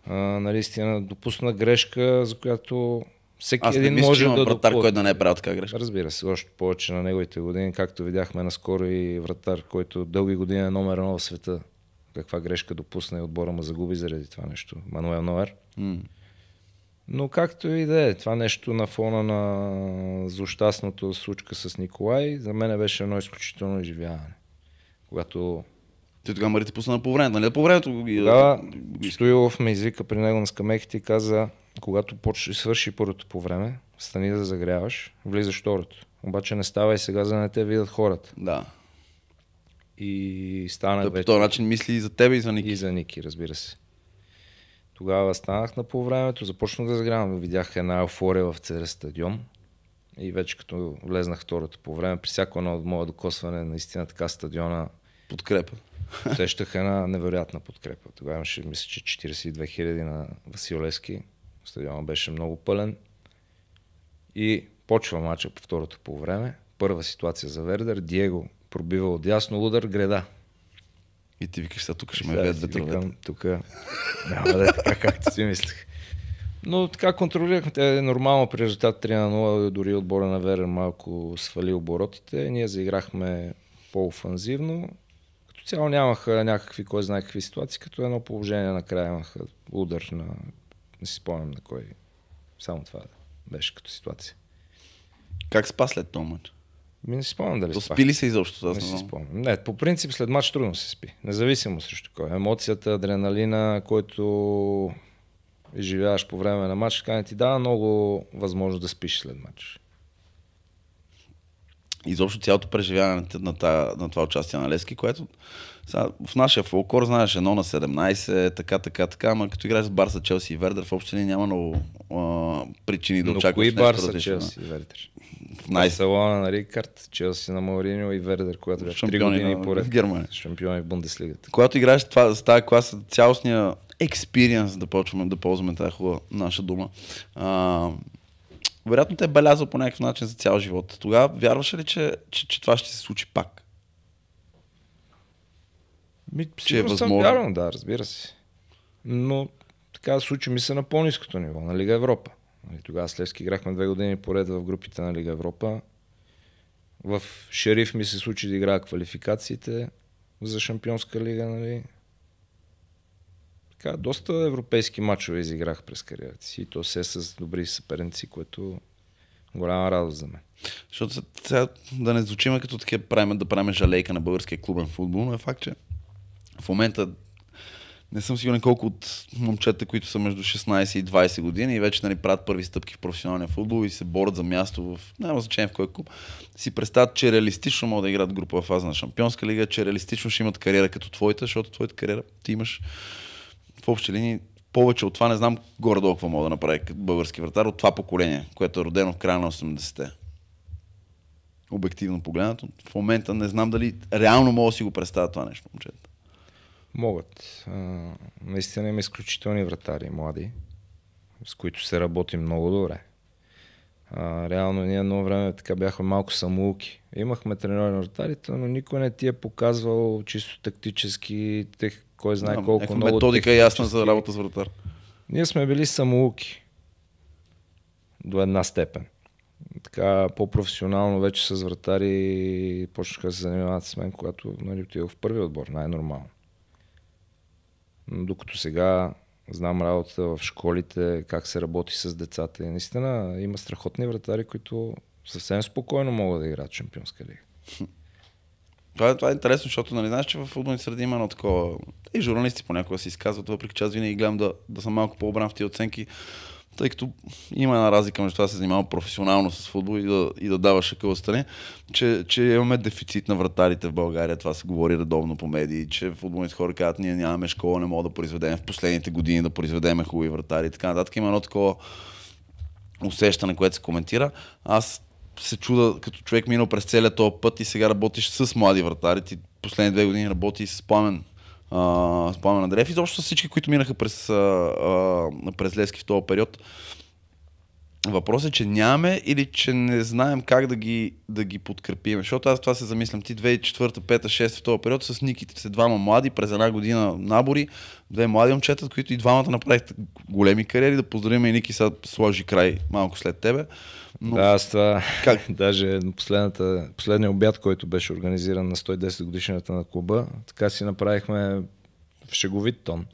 А, нали, допусна грешка, за която всеки Аз не един мисля, може че има да вратар, който да не е правил така грешка. Разбира се, още повече на неговите години, както видяхме наскоро и вратар, който дълги години е номер едно в света. Каква грешка допусна и отбора му загуби заради това нещо. Мануел Ноер. Mm. Но както и да е, това нещо на фона на злощастната случка с Николай, за мен беше едно изключително изживяване. Когато ти тогава Марите пусна по време, нали? По времето ги... Тогава Стоилов ме извика при него на скамейките и каза, когато почне, свърши първото по време, стани да загряваш, влизаш второто. Обаче не става и сега, за да не те видят хората. Да. И стана да, вече. По този начин мисли и за тебе и за Ники. И за Ники, разбира се. Тогава станах на полувремето, започнах да загрявам. Видях една еуфория в целия стадион. И вече като влезнах второто по време, при всяко едно от моя докосване, наистина така стадиона... Подкрепа. Сещах една невероятна подкрепа. Тогава имаше, мисля, че 42 000 на Василевски. Стадионът беше много пълен. И почва мача по второто по време. Първа ситуация за Вердер. Диего пробива от ясно удар, греда. И ти викаш, сега тук ще ме бият ветровете. Тук няма да е така, както си мислех. Но така контролирахме. Те е нормално при резултат 3 на 0, дори отбора на Верен малко свали оборотите. Ние заиграхме по-офанзивно. Като цяло нямаха някакви, кой знае какви ситуации, като едно положение накрая имаха удар на не си спомням на кой. Само това беше като ситуация. Как спа след този матч? Ми не си спомням дали спа. спи ли се изобщо? Не си спомням. Не, по принцип след матч трудно се спи. Независимо срещу кой. Емоцията, адреналина, който изживяваш по време на матч, така не ти дава много възможност да спиш след матч изобщо цялото преживяване на, на, на това участие на Лески, което сега, в нашия фолклор знаеш едно на 17, така, така, така, ама като играеш с Барса, Челси и Вердер, в общи няма много а, причини да очакваш. нещо Барса, различно. Челси и Вердер? В най... Барселона на нали, Рикард, Челси на Мауриньо и Вердер, когато бяха три години на... поред. В Германия. Шампиони в Бундеслигата. Когато играеш това, с тази класа, цялостния експириенс, да почваме да ползваме тази хубава наша дума, а, вероятно те е белязал по някакъв начин за цял живот. Тогава вярваше ли, че, че, че това ще се случи пак? Ми, че е възможно. Вярвам, да, разбира се. Но така случи ми се на по-низкото ниво, на Лига Европа. И нали, тогава с Левски играхме две години поред в групите на Лига Европа. В Шериф ми се случи да играя квалификациите за Шампионска лига, нали, така, доста европейски мачове изиграх през кариерата си. И то се с добри съперници, което е голяма радост за мен. Защото сега да не звучиме като такива правим, да правим жалейка на българския клубен футбол, но е факт, че в момента не съм сигурен колко от момчета, които са между 16 и 20 години и вече нали, правят първи стъпки в професионалния футбол и се борят за място в няма значение в кой клуб, си представят, че реалистично могат да играят групова фаза на Шампионска лига, че реалистично ще имат кариера като твоята, защото твоята кариера ти имаш в общи линии повече от това не знам горе-долу какво мога да като български вратар от това поколение, което е родено в края на 80-те. Обективно погледнато, в момента не знам дали реално мога да си го представя това нещо, момчета. Могат. А, наистина има изключителни вратари, млади, с които се работи много добре. А, реално ние едно време така бяхме малко самоуки. Имахме тренировани вратарите, но никой не ти е показвал чисто тактически тех, кой знае Но, колко много методика е ясна за работа с вратар. Ние сме били самоуки до една степен. Така по-професионално вече с вратари почнаха да се занимават с мен, когато нали, отидох в първи отбор, най-нормално. Но докато сега знам работата в школите, как се работи с децата и наистина има страхотни вратари, които съвсем спокойно могат да играят Шампионска лига. Това, е- това е интересно, защото нали, знаеш, че в футболни среди има едно такова. И журналисти понякога се изказват, въпреки че аз винаги гледам да, да съм малко по-обран в тези оценки, тъй като има една разлика между това да се занимавам професионално с футбол и да, и да даваш акъл страни, че, че имаме дефицит на вратарите в България, това се говори редовно по медии, че футболните хора казват, ние нямаме школа, не мога да произведем в последните години да произведем хубави вратари и така нататък. Има едно такова усещане, което се коментира. Аз се чуда, като човек минал през целия този път и сега работиш с млади вратари. Ти последните две години работи с пламен, а, с пламен Андреев и защото с всички, които минаха през, а, а, през Лески в този период. Въпросът е, че нямаме или че не знаем как да ги, да ги подкрепим. Защото аз това се замислям. Ти 2004, 5, 6 в този период с Никите сте двама млади, през една година набори, две млади момчета, които и двамата направихте големи кариери. Да поздравим и Ники сега сложи край малко след тебе. Но... Да, аз това, как? даже последната, последния обяд, който беше организиран на 110 годишната на клуба, така си направихме в шеговит тон.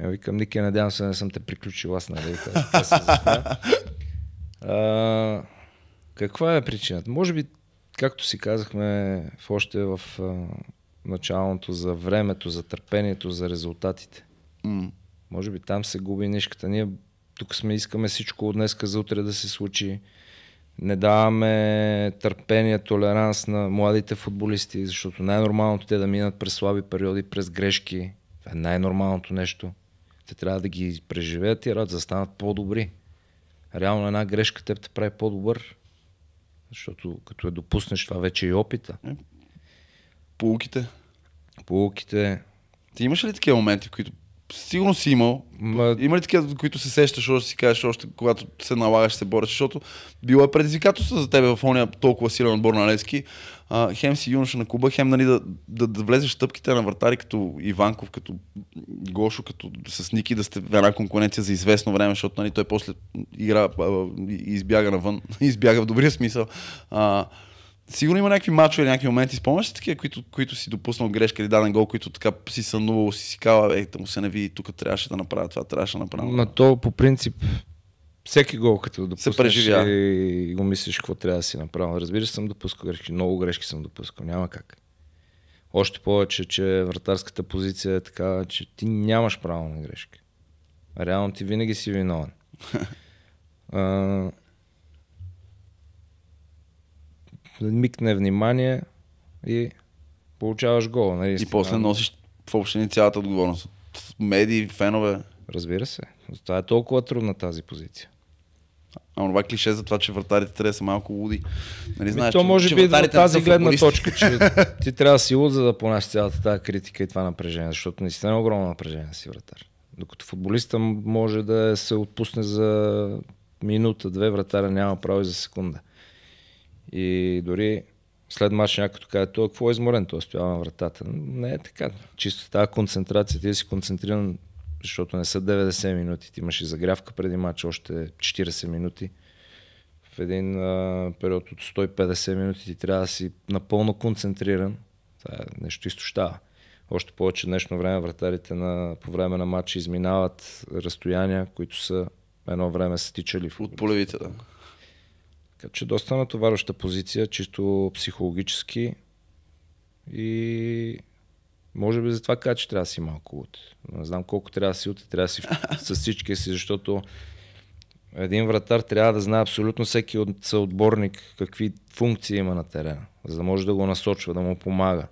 Я е, викам, Ники, надявам се, не съм те приключил аз, нали? Та, се каква е причината? Може би, както си казахме в още в а, началото, за времето, за търпението, за резултатите. Mm. Може би там се губи нишката. Ние тук сме, искаме всичко от днеска за утре да се случи. Не даваме търпение, толеранс на младите футболисти, защото най-нормалното е те да минат през слаби периоди, през грешки. Това е най-нормалното нещо. Те трябва да ги преживеят и работи, да станат по-добри. Реално една грешка теб те прави по-добър, защото като я допуснеш, това вече е и опита. Е, полуките. Полуките. Ти имаш ли такива моменти, в които Сигурно си имал. Ма... Има ли такива, които се сещаш, още си кажеш, още когато се налагаш, се бориш, защото било е предизвикателство за теб в ония толкова силен отбор на Левски. А, хем си юноша на Куба, хем нали, да, да, да влезеш в тъпките на вратари като Иванков, като Гошо, като с Ники, да сте в една конкуренция за известно време, защото нали, той после игра, избяга навън, избяга в добрия смисъл. А, сигурно има някакви мачове, някакви моменти, спомняш такива, които, които си допуснал грешка или даден гол, които така си сънувал, си си кава, ей, му се не види, тук трябваше да направя това, трябваше да направя. На то по принцип всеки гол, като допуснеш се и го мислиш какво трябва да си направя. Разбира се, съм допускал грешки, много грешки съм допускал, няма как. Още повече, че вратарската позиция е така, че ти нямаш право на грешки. Реално ти винаги си виновен. Микне внимание и получаваш гол. Нали? И после носиш в общини цялата отговорност. Медии, фенове. Разбира се. Това е толкова трудна тази позиция. А това клише за това, че вратарите трябва да са малко луди. Нали, ами знаеш, то че, може че би да тази гледна точка, че ти трябва да си луд, за да понасяш цялата тази критика и това напрежение, защото наистина е огромно напрежение си вратар. Докато футболиста може да се отпусне за минута, две вратаря няма право и за секунда. И дори след матч някой казва, той е какво е изморен, той стоява на вратата. Не е така. Чисто тази концентрация, ти си концентриран, защото не са 90 минути, ти имаш и загрявка преди мача, още 40 минути. В един а, период от 150 минути ти трябва да си напълно концентриран. Това е нещо изтощава. Още повече днешно време вратарите на, по време на матча изминават разстояния, които са едно време са тичали. От полевите, да. Така че доста натоварваща позиция, чисто психологически и може би затова кажа, че трябва да си малко от. Не знам колко трябва да си от, и трябва да си с всички си, защото един вратар трябва да знае абсолютно всеки от съотборник какви функции има на терена, за да може да го насочва, да му помага.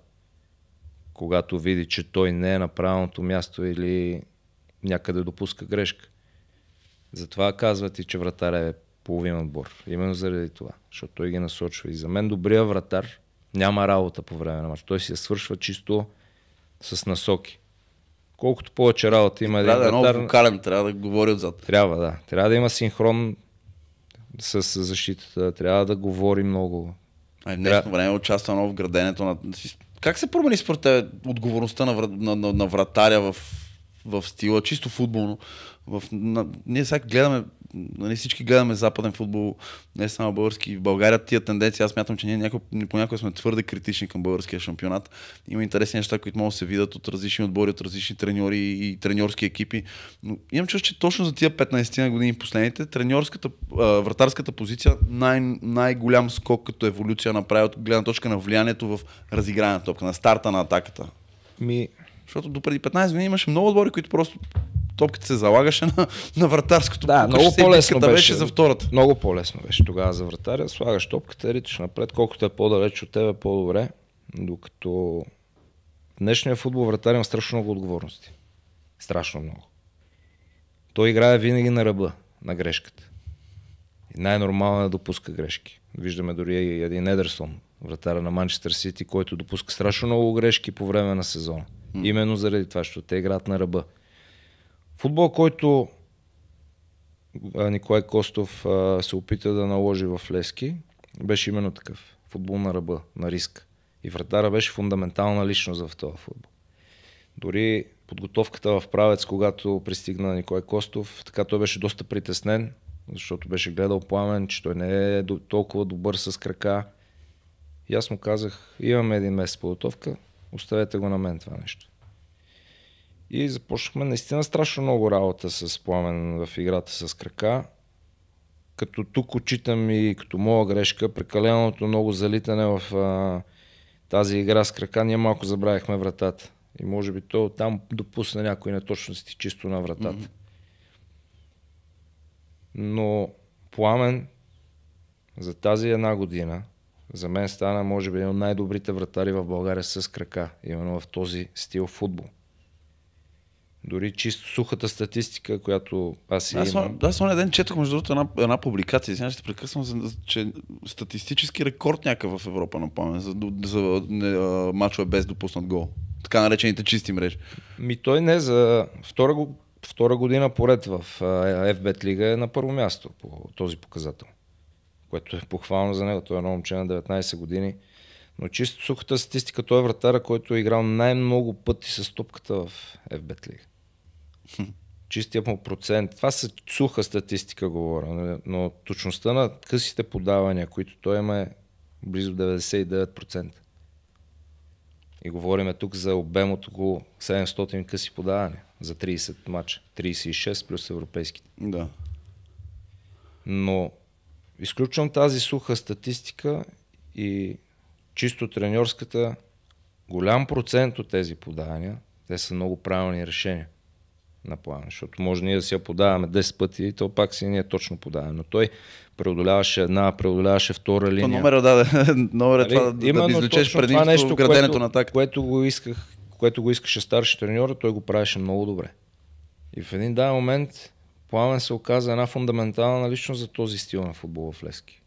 Когато види, че той не е на правилното място или някъде допуска грешка. Затова казват и, че вратаря е половин отбор. Именно заради това, защото той ги насочва. И за мен добрия вратар няма работа по време на матч. Той си я свършва чисто с насоки. Колкото повече работа има трябва един да е Е вокален, трябва да говори отзад. Трябва, да. Трябва да има синхрон с защитата, трябва да говори много. А в днешно време участва в граденето на... Как се промени според тебе отговорността на, врат... на, на, на вратаря в в стила, чисто футболно. В, на, ние сега гледаме нали, всички гледаме западен футбол, не само български. В България тия тенденции, аз мятам, че ние няко, понякога сме твърде критични към българския шампионат. Има интересни неща, които могат да се видят от различни отбори, от различни треньори и треньорски екипи. Но имам чувство, че точно за тия 15 години последните, треньорската, вратарската позиция най- най-голям скок като еволюция направи от гледна точка на влиянието в разиграната топка, на старта на атаката. Ми... Защото до преди 15 години имаше много отбори, които просто топката се залагаше на, на вратарското. Да, много по-лесно беше, беше за втората. Много по-лесно беше тогава за вратаря. Слагаш топката, риташ напред, колкото е по-далеч от тебе, по-добре. Докато днешният футбол вратаря има страшно много отговорности. Страшно много. Той играе винаги на ръба, на грешката. И най-нормално е да допуска грешки. Виждаме дори и един Едерсон, вратара на Манчестър Сити, който допуска страшно много грешки по време на сезона. Именно заради това, защото те играят на ръба. Футбол, който Николай Костов се опита да наложи в Лески, беше именно такъв. Футбол на ръба, на риск. И вратара беше фундаментална личност в този футбол. Дори подготовката в правец, когато пристигна Николай Костов, така той беше доста притеснен, защото беше гледал пламен, че той не е толкова добър с крака. И аз му казах, имаме един месец подготовка, оставете го на мен това нещо. И започнахме наистина страшно много работа с пламен в играта с крака. Като тук отчитам и като моя грешка, прекаленото много залитане в а, тази игра с крака, ние малко забравихме вратата. И може би то там допусна някои неточности чисто на вратата. Mm-hmm. Но Пламен за тази една година, за мен стана, може би, един от най-добрите вратари в България с крака, именно в този стил футбол. Дори чисто сухата статистика, която аз имам. Аз, да, аз ден четох между другото една, една публикация, сега ще прекъсвам, че статистически рекорд някакъв в Европа напомня, за, за не, а, мачове без допуснат гол. Така наречените чисти мрежи. Ми той не, за втора, втора година поред в FBET лига е на първо място по този показател. Което е похвално за него. Той е едно момче на 19 години. Но чисто сухата статистика, той е вратара, който е играл най-много пъти с топката в FBET лига чистия му процент. Това са суха статистика, говоря, нали? но точността на късите подавания, които той има е близо 99%. И говориме тук за обем от около 700 къси подавания за 30 мача. 36 плюс европейските. Да. Но изключвам тази суха статистика и чисто треньорската, голям процент от тези подавания, те са много правилни решения на плана, защото може ние да си я подаваме 10 пъти и то пак си е точно подаваме. Но той преодоляваше една, преодоляваше втора линия. То номера, да, да, Номера, е това да, да излечеш преди нещо, което, на атака. Което го, исках, което го искаше старши треньор, той го правеше много добре. И в един даден момент Пламен се оказа една фундаментална личност за този стил на футбола в Лески.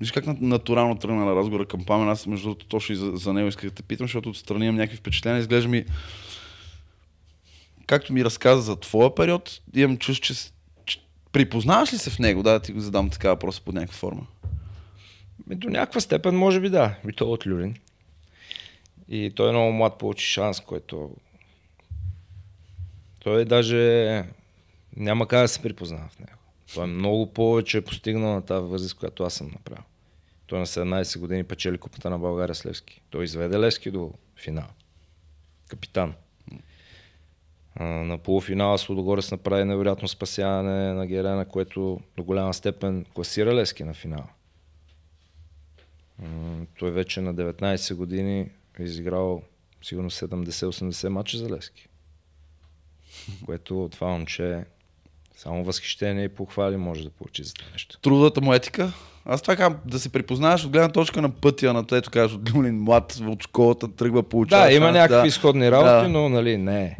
Виж как натурално тръгна на разговора към Пламен. Аз между другото точно и за, за него исках да те питам, защото отстрани имам някакви впечатления. Изглежда ми както ми разказа за твоя период, имам чувство, че, че припознаваш ли се в него, да, ти го задам така въпроса под някаква форма? До някаква степен, може би да. И то от Люлин. И той е много млад, получи шанс, който... Той даже няма как да се припознава в него. Той е много повече е постигнал на тази възраст, която аз съм направил. Той на 17 години печели Купата на България с Левски. Той изведе Левски до финал. Капитан. На полуфинала Слодогорец направи невероятно спасяване на Герена, което до голяма степен класира Лески на финала. Той вече на 19 години е изиграл сигурно 70-80 мача за Лески. Което това момче само възхищение и похвали може да получи за това нещо. Трудата му етика? Аз това казвам, да се припознаеш от гледна точка на пътя на тето, кажеш от Люлин млад, от школата тръгва по Да, има някакви да. изходни работи, да. но нали не е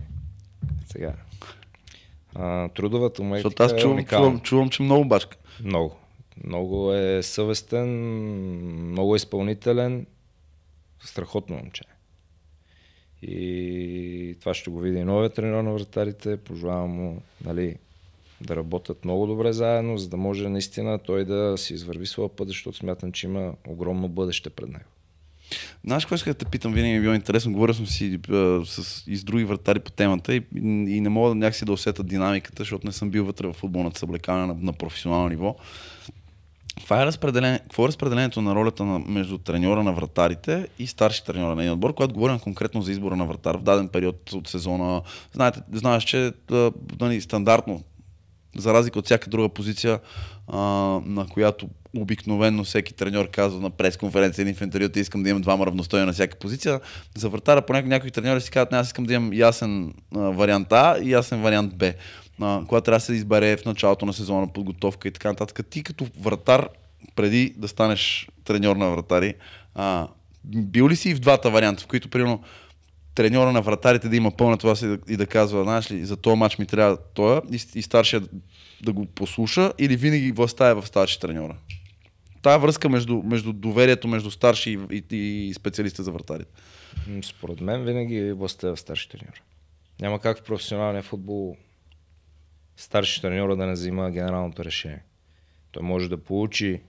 сега. А, трудовата му етика Защото аз е чувам, е чувам, чувам, че много башка. Много. Много е съвестен, много е изпълнителен, страхотно момче. И това ще го види и новия тренер на вратарите. Пожелавам му нали, да работят много добре заедно, за да може наистина той да си извърви своя път, защото смятам, че има огромно бъдеще пред него. Знаеш какво исках да те питам, винаги ми е било интересно. Говоря съм си а, с, и с други вратари по темата и, и не мога да някакси да усета динамиката, защото не съм бил вътре в футболната съблекане на, на професионално ниво. Това е разпределение, какво е разпределението на ролята на, между треньора на вратарите и старши треньора на един отбор, когато говорим конкретно за избора на вратар в даден период от сезона? Знаете, знаеш, че да, нали, стандартно за разлика от всяка друга позиция, а, на която обикновено всеки треньор казва на пресконференция или в интервюта, искам да имам двама равностойни на всяка позиция. За вратара понякога някои треньори си казват, аз искам да имам ясен а, вариант А и ясен вариант Б. А, когато трябва да се избере в началото на сезона подготовка и така нататък, ти като вратар, преди да станеш треньор на вратари, а, бил ли си и в двата варианта, в които примерно треньора на вратарите да има пълна това си и, да, казва, знаеш ли, за този матч ми трябва той и, и старшия да го послуша или винаги властта е в старши треньора? Тая връзка между, между доверието между старши и, и, и за вратарите. Според мен винаги властта е в старши треньора. Няма как в професионалния футбол старши треньора да не взима генералното решение. Той може да получи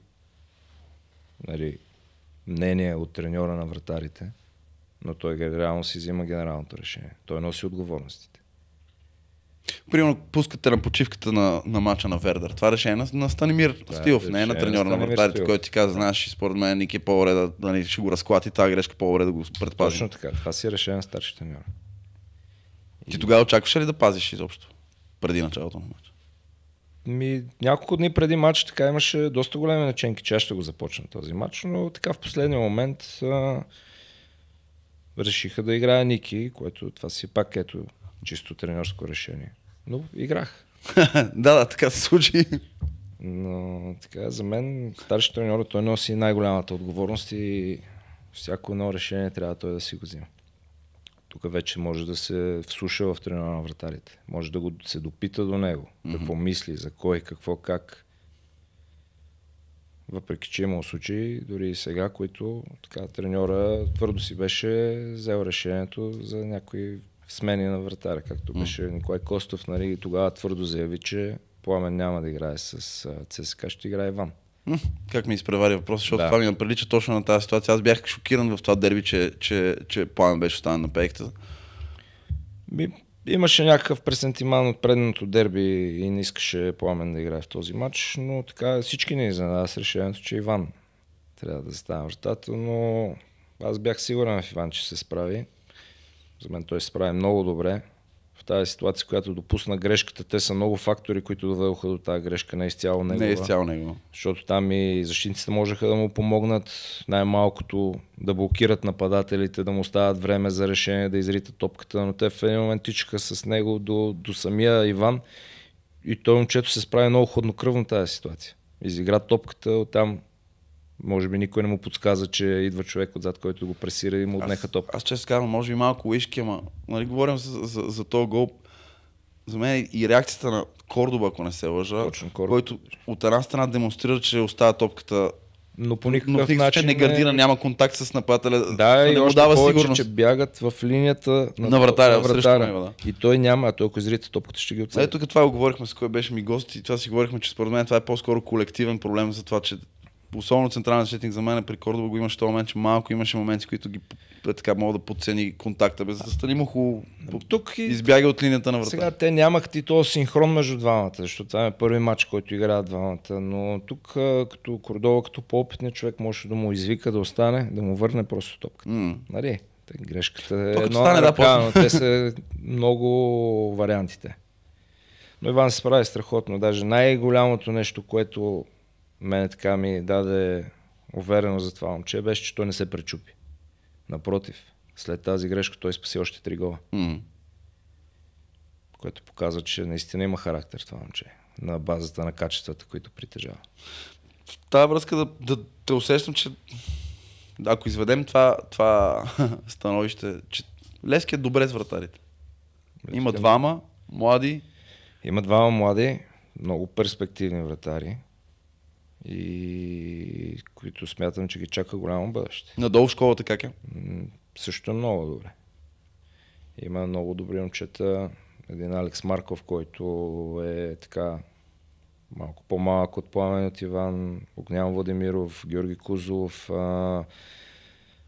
нали, мнение от треньора на вратарите, но той е реално си взима генералното решение. Той носи отговорностите. Примерно пускате на почивката на, на мача на Вердер. Това решение на, на Станимир да, Стилов, не е на треньора на, на вратарите, който ти каза, знаеш, и според мен Ники е по-добре да, да не нали, ще го разклати, тази грешка по-добре да го предпази. Точно така, това си е решение на старши треньор. Ти и... тогава очакваше ли да пазиш изобщо? Преди началото на мача? Ми, няколко дни преди матч така имаше доста големи начинки, че аз ще го започна този матч, но така в последния момент а решиха да играя Ники, което това си пак ето чисто тренерско решение. Но играх. да, да, така се случи. Но така, за мен старши треньор, той носи най-голямата отговорност и всяко едно решение трябва той да си го взима. Тук вече може да се всуша в треньора на вратарите. Може да го се допита до него. Mm-hmm. Какво мисли, за кой, какво, как. Въпреки, че е имал случаи, дори и сега, които така, треньора твърдо си беше взел решението за някои смени на вратаря, както беше Николай Костов, нали, и тогава твърдо заяви, че Пламен няма да играе с ЦСКА, ще играе Иван. Как ми изпревари въпрос, защото да. това ми прилича точно на тази ситуация. Аз бях шокиран в това дерби, че, че, че Пламен беше останал на пейката. Ми, имаше някакъв пресентиман от предното дерби и не искаше Пламен да играе в този матч, но така всички ни изненада с решението, че Иван трябва да застава вратата, но аз бях сигурен в Иван, че се справи. За мен той се справи много добре тази ситуация, която допусна грешката, те са много фактори, които доведоха до тази грешка, не изцяло него. Не изцяло него. Защото там и защитниците можеха да му помогнат, най-малкото да блокират нападателите, да му оставят време за решение, да изритат топката, но те в един момент тичаха с него до, до самия Иван и той момчето се справи много хладнокръвно тази ситуация. Изигра топката, оттам може би никой не му подсказа, че идва човек отзад, който го пресира и му отнеха топ. Аз, аз често казвам, може би малко уишки, ама нали, говорим за, за, за този гол. За мен е и реакцията на Кордоба, ако не се лъжа, Точно, Кордоба. който от една страна демонстрира, че оставя топката но по никакъв, но никакъв начин не гардира, не... няма контакт с нападателя. Да, и не още дава повече, сигурност. че бягат в линията на, на вратаря. На вратаря. Него, да. И той няма, а той ако изрите топката ще ги нали, оцели. Ето тук това го говорихме с кой беше ми гост и това си говорихме, че според мен това е по-скоро колективен проблем за това, че особено централен защитник за мен е при Кордова го имаше този момент, че малко имаше моменти, които ги е, така мога да подцени контакта, без да стани муху. Ами тук и... избяга от линията на врата. Сега те нямах ти този синхрон между двамата, защото това е първи матч, който играят двамата, но тук е, като Кордова, като по-опитният човек може да му извика да остане, да му върне просто топката. Mm. Нали? Грешката е Токът едно стане, ръка, да, но те са много вариантите. Но Иван се прави страхотно. Даже най-голямото нещо, което мене така ми даде уверено за това момче, беше, че той не се пречупи. Напротив, след тази грешка той спаси още три гола. Mm-hmm. Което показва, че наистина има характер това момче на базата на качествата, които притежава. В тази връзка да, да те усещам, че ако изведем това, това становище, че Лески е добре с вратарите. Ами, има двама млади. Има двама млади, много перспективни вратари и които смятам, че ги чака голямо бъдеще. Надолу в школата как е? Също е много добре. Има много добри момчета. Един Алекс Марков, който е така малко по-малък от Пламен от Иван, Огнян Владимиров, Георги Кузов,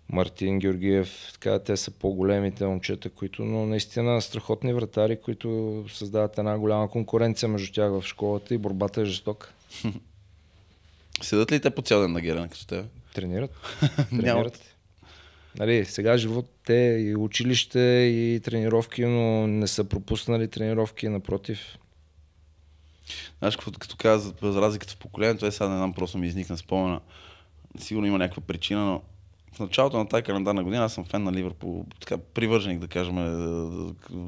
Мартин Георгиев. Така, те са по-големите момчета, които, но наистина страхотни вратари, които създават една голяма конкуренция между тях в школата и борбата е жестока. Седат ли те по цял ден на Герена като те? Тренират. Тренират. Нали, сега живот те и училище и тренировки, но не са пропуснали тренировки, напротив. Знаеш, като, като каза за разликата в поколението, е сега не знам, просто ми изникна спомена. Сигурно има някаква причина, но в началото на тази календарна година аз съм фен на Ливърпул, така привърженик, да кажем, е,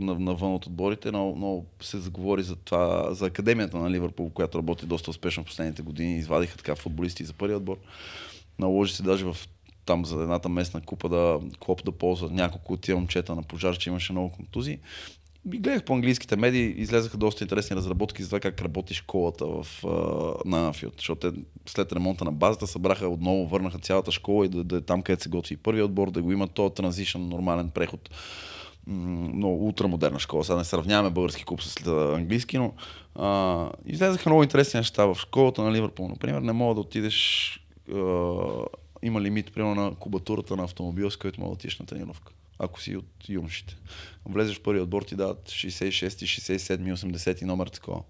навън от отборите. но много се заговори за това, за академията на Ливърпул, която работи доста успешно в последните години. Извадиха така футболисти за първи отбор. Наложи се даже в там за едната местна купа да Клоп да ползва няколко от тия момчета на пожар, че имаше много контузии гледах по английските медии, излезаха доста интересни разработки за това как работи школата в, на Анфилд, защото те след ремонта на базата събраха отново, върнаха цялата школа и да, да е там, където се готви първият отбор, да го има този транзишън, нормален преход. Много ултрамодерна школа. Сега не сравняваме български клуб с английски, но а, излезаха много интересни неща в школата на Ливърпул. Например, не мога да отидеш а, има лимит, примерно, на кубатурата на автомобил, с който мога да отидеш на тренировка ако си от юношите. Влезеш в първи отбор, ти дават 66, 67, 80 номер такова.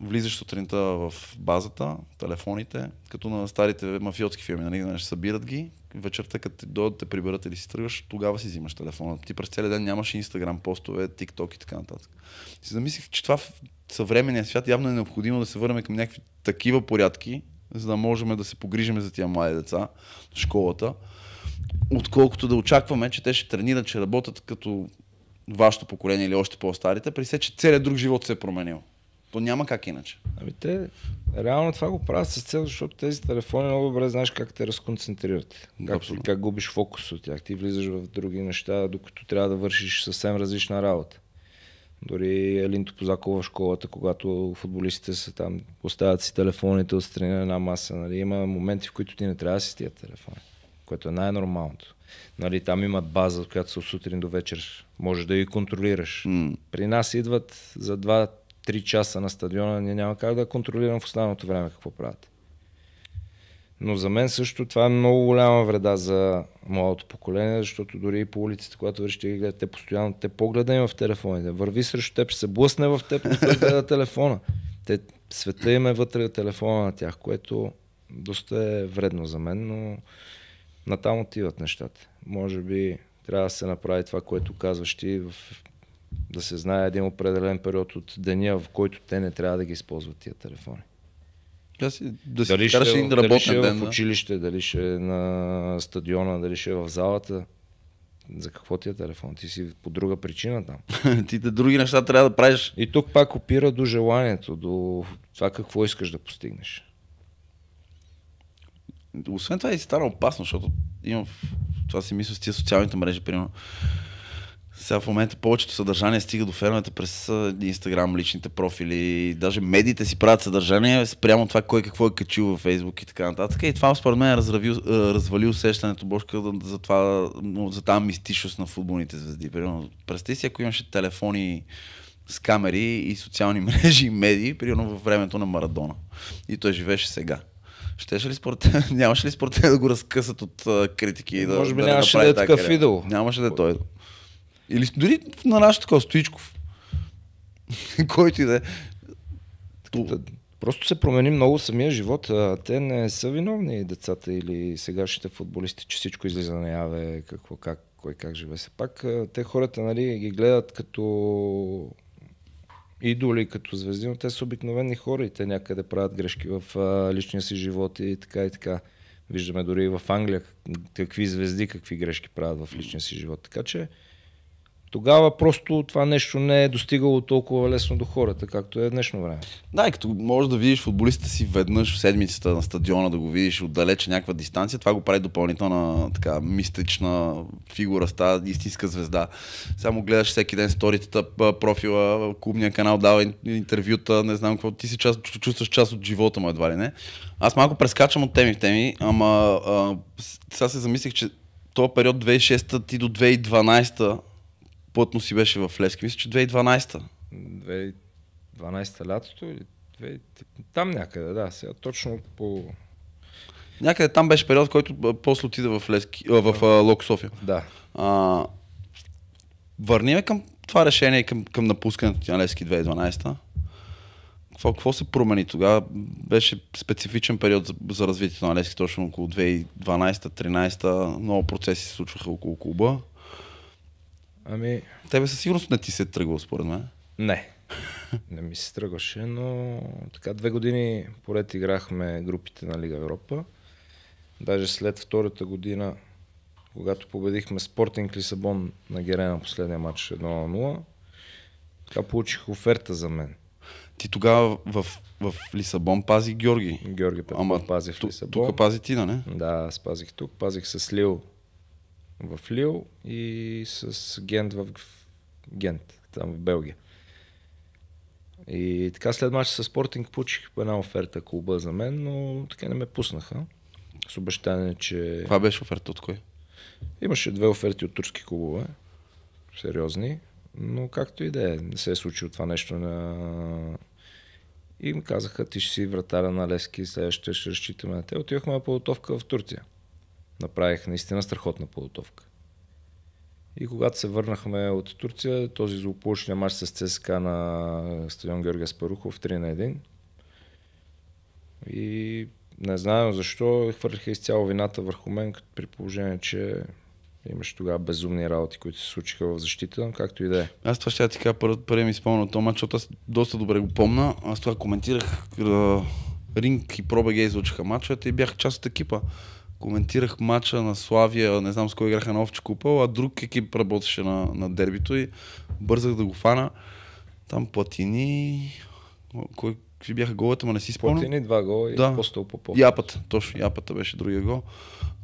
Влизаш сутринта в базата, телефоните, като на старите мафиотски филми, нали, нали, събират ги, вечерта, като дойдат те приберат или си тръгваш, тогава си взимаш телефона. Ти през целия ден нямаш инстаграм постове, тикток и така нататък. Си замислих, че това в съвременния свят явно е необходимо да се върнем към някакви такива порядки, за да можем да се погрижим за тия млади деца, школата отколкото да очакваме, че те ще тренират, че работят като вашето поколение или още по-старите, при все, че целият друг живот се е променил. То няма как иначе. Ами те, реално това го правят с цел, защото тези телефони много добре знаеш как те разконцентрират. Как, ти, как губиш фокус от тях. Ти влизаш в други неща, докато трябва да вършиш съвсем различна работа. Дори Елинто Позакова в школата, когато футболистите са там, поставят си телефоните отстрани на една маса. Нали? Има моменти, в които ти не трябва да си с тия телефони което е най-нормалното. Нали, там имат база, от която са от сутрин до вечер. Може да ги контролираш. Mm. При нас идват за 2-3 часа на стадиона, ние няма как да контролирам в останалото време какво правят. Но за мен също това е много голяма вреда за моето поколение, защото дори и по улиците, когато върши ги гледат, те постоянно, те погледа има в телефоните. Върви срещу теб, ще се блъсне в теб, той гледа телефона. Те, света им е вътре телефона на тях, което доста е вредно за мен, но натам отиват нещата. Може би трябва да се направи това, което казваш ти, в... да се знае един определен период от деня, в който те не трябва да ги използват тия телефони. Да си, да си дали ще, един дали ще ден, в училище, дали ще е на стадиона, дали ще е в залата. За какво ти е телефон? Ти си по друга причина там. ти да други неща трябва да правиш. И тук пак опира до желанието, до това какво искаш да постигнеш. Освен това е и си стана опасно, защото имам, това си мисля с тия социалните мрежи, примерно. Сега в момента повечето съдържание стига до фермата през Инстаграм, личните профили. Даже медиите си правят съдържание спрямо това кой какво е качил във Фейсбук и така нататък. И това според мен е развалил, развали усещането, Бошка, за, това, за тази мистичност на футболните звезди. Примерно, представи си, ако имаше телефони с камери и социални мрежи и медии, примерно във времето на Марадона. И той живеше сега. Щеше ли според нямаше ли според да го разкъсат от критики и да Може би да нямаше да е такъв идол. Нямаше да е той. Или дори на нашата такова Стоичков. Който и да е. Просто се промени много самия живот. Те не са виновни децата или сегашните футболисти, че всичко излиза наяве, какво, как, кой как живее. се пак те хората нали, ги гледат като идоли като звезди, но те са обикновени хора и те някъде правят грешки в а, личния си живот и така и така. Виждаме дори и в Англия какви звезди, какви грешки правят в личния си живот. Така че тогава просто това нещо не е достигало толкова лесно до хората, както е днешно време. Да, и като можеш да видиш футболиста си веднъж в седмицата на стадиона, да го видиш отдалече някаква дистанция, това го прави допълнителна така мистична фигура, става истинска звезда. Само гледаш всеки ден сторитата, профила, клубния канал дава интервюта, не знам какво, ти си част, чувстваш част от живота му едва ли не. Аз малко прескачам от теми в теми, ама а, сега се замислих, че този период 2006 ти до 2012 плътно си беше в Лески. Мисля, че 2012-та. 2012-та лятото или там някъде, да, сега точно по... Някъде там беше период, в който после отида в, Лески, а, в а, Лок София. Да. А, върниме към това решение към, към напускането на Лески 2012-та. Какво, какво се промени тогава? Беше специфичен период за, за развитието на Лески, точно около 2012 та Много процеси се случваха около клуба. Ами... Тебе със сигурност не ти се е според мен. Не. не ми се тръгваше, но така две години поред играхме групите на Лига Европа. Даже след втората година, когато победихме Спортинг Лисабон на Герена последния матч 1-0, така получих оферта за мен. Ти тогава в, в Лисабон пази Георги. Георги Петков Ама, пази в Лисабон. Тук пази ти, да не? Да, спазих тук. Пазих с Лил в Лил и с Гент в Гент, там в Белгия. И така след мача с Спортинг получих една оферта клуба за мен, но така не ме пуснаха. С обещание, че... Това беше оферта от кой? Имаше две оферти от турски клубове, сериозни, но както и да е, не се е случило това нещо на... И ми казаха, ти ще си вратаря на Лески, следващия ще разчитаме на те. Отивахме на подготовка в Турция направих наистина страхотна подготовка. И когато се върнахме от Турция, този злополучния матч с ЦСКА на стадион Георгия Спарухов 3 на 1. И не знаем защо хвърлиха изцяло вината върху мен, при положение, че имаше тогава безумни работи, които се случиха в защита, както и да е. Аз това ще ти кажа, първо, първи ми спомня този матч, защото аз доста добре го помна. Аз това коментирах, Ринг и пробеги излучиха матчовете и бях част от екипа коментирах мача на Славия, не знам с кой играха на Овче купел, а друг екип работеше на, на дербито и бързах да го фана. Там Платини, кой, какви бяха голата, ма не си спомням. Платини два гола и да. Костел по. Япата, точно Япата беше другия гол.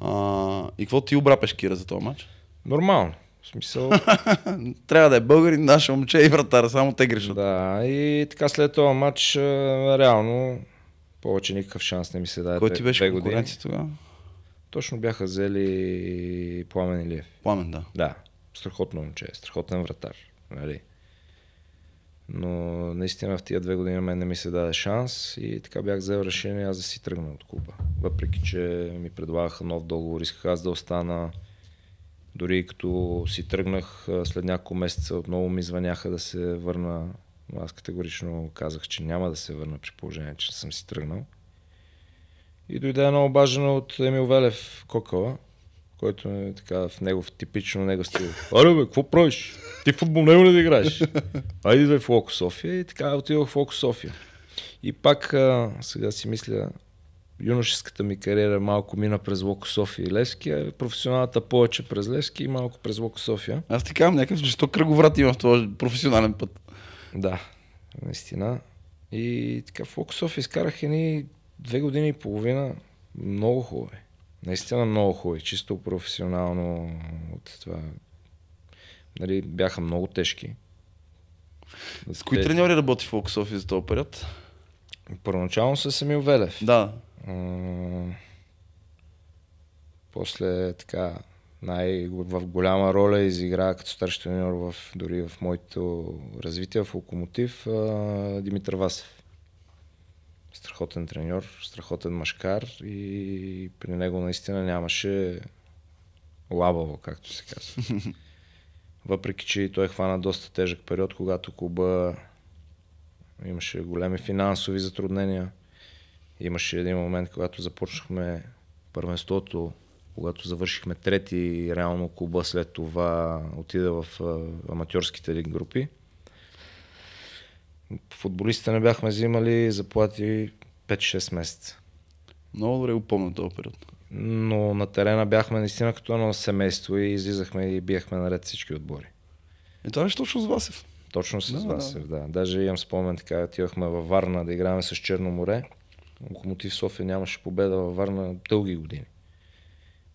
А, и какво ти обра Пешкира за този матч? Нормално. В смисъл... Трябва да е българин, наше момче е и вратар, само те грешат. Да, и така след този матч, реално, повече никакъв шанс не ми се даде. Кой ти беше конкуренцията тогава? Точно бяха взели Пламен Илиев. Пламен, да. Да. Страхотно момче, страхотен вратар. Нали? Но наистина в тия две години мен не ми се даде шанс и така бях взел решение аз да си тръгна от клуба. Въпреки, че ми предлагаха нов договор, исках аз да остана. Дори като си тръгнах след няколко месеца, отново ми звъняха да се върна. Аз категорично казах, че няма да се върна при положение, че съм си тръгнал. И дойде едно обаждане от Емил Велев Кокала, който е така в негов типично негов стил. Аре бе, какво правиш? Ти футбол не ли да играеш? Айди да е в Локо София и така отидох в Локо София. И пак а, сега си мисля, юношеската ми кариера малко мина през Локо София и Левски, а професионалната повече през Левски и малко през Локо София. Аз ти казвам, някакъв защо кръговрат има в този професионален път. Да, наистина. И така в Локо София изкарах едни две години и половина много хубави. Наистина много хубави. Чисто професионално от това. Нали, бяха много тежки. С кои Те... треньори работи в София за този период? Първоначално с Емил Велев. Да. А, после така най- в голяма роля изигра като старши треньор в, дори в моето развитие в Локомотив Димитър Васев страхотен треньор, страхотен машкар и при него наистина нямаше лабаво, както се казва. Въпреки, че той хвана доста тежък период, когато клуба имаше големи финансови затруднения. Имаше един момент, когато започнахме първенството, когато завършихме трети, реално клуба след това отида в аматьорските групи футболистите не бяхме взимали заплати 5-6 месеца. Много добре го помня този период. Но на терена бяхме наистина като едно семейство и излизахме и биехме наред всички отбори. И е, това беше точно с Васев. Точно с да, Васев, да. да. Даже имам спомен така, отивахме във Варна да играем с Черно море. Локомотив София нямаше победа във Варна дълги години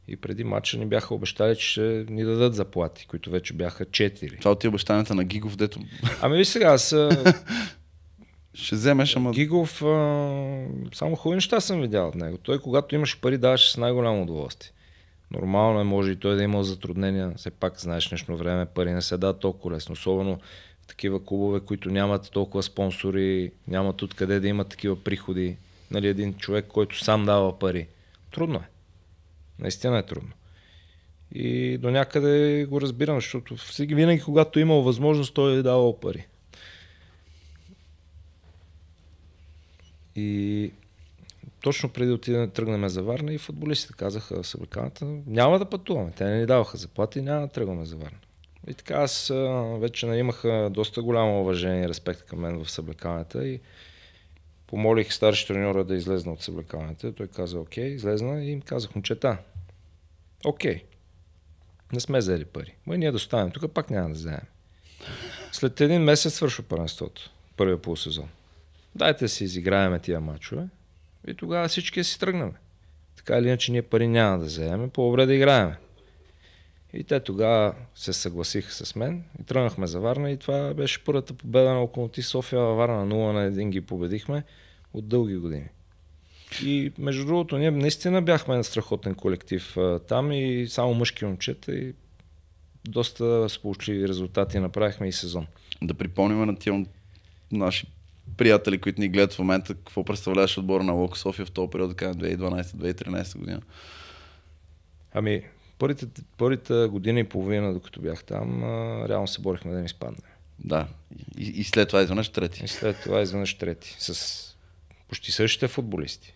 и преди матча ни бяха обещали, че ще ни дадат заплати, които вече бяха 4. Това ти е обещанията на Гигов, дето... Ами виж сега, аз... ще вземеш, ама... Гигов, а... само хубави неща съм видял от него. Той, когато имаше пари, даваше с най-голямо удоволствие. Нормално е, може и той да е имал затруднения. Все пак, знаеш, днешно време пари не се дадат толкова лесно. Особено в такива клубове, които нямат толкова спонсори, нямат откъде да имат такива приходи. Нали, един човек, който сам дава пари. Трудно е. Наистина е трудно. И до някъде го разбирам, защото винаги, когато е имал възможност, той е давал пари. И точно преди да отидем, тръгнем за Варна и футболистите казаха в съблеканата, няма да пътуваме. Те не ни даваха заплати няма да тръгваме за Варна. И така аз вече имаха доста голямо уважение и респект към мен в съблеканата и Помолих старши треньора да излезна от съблекалнята. Той каза окей, излезна и им казах, момчета, окей, не сме взели пари. Ма ние да оставим тук, пак няма да вземем. След един месец свършва първенството, първия полусезон. Дайте си изиграем тия мачове и тогава всички си тръгнаме. Така или иначе ние пари няма да вземем, по-добре да играеме. И те тогава се съгласиха с мен и тръгнахме за Варна и това беше първата победа на Локомоти София във Варна. 0 на 1 ги победихме от дълги години. И между другото, ние наистина бяхме страхотен колектив там и само мъжки момчета и доста сполучливи резултати направихме и сезон. Да припомним на тия наши приятели, които ни гледат в момента, какво представляваш отбора на Локо София в този период, така 2012-2013 година? Ами, Първите, първите година и половина, докато бях там, реално се борихме да не изпадне. Да. И, и след това изведнъж трети. И след това изведнъж трети. С почти същите футболисти.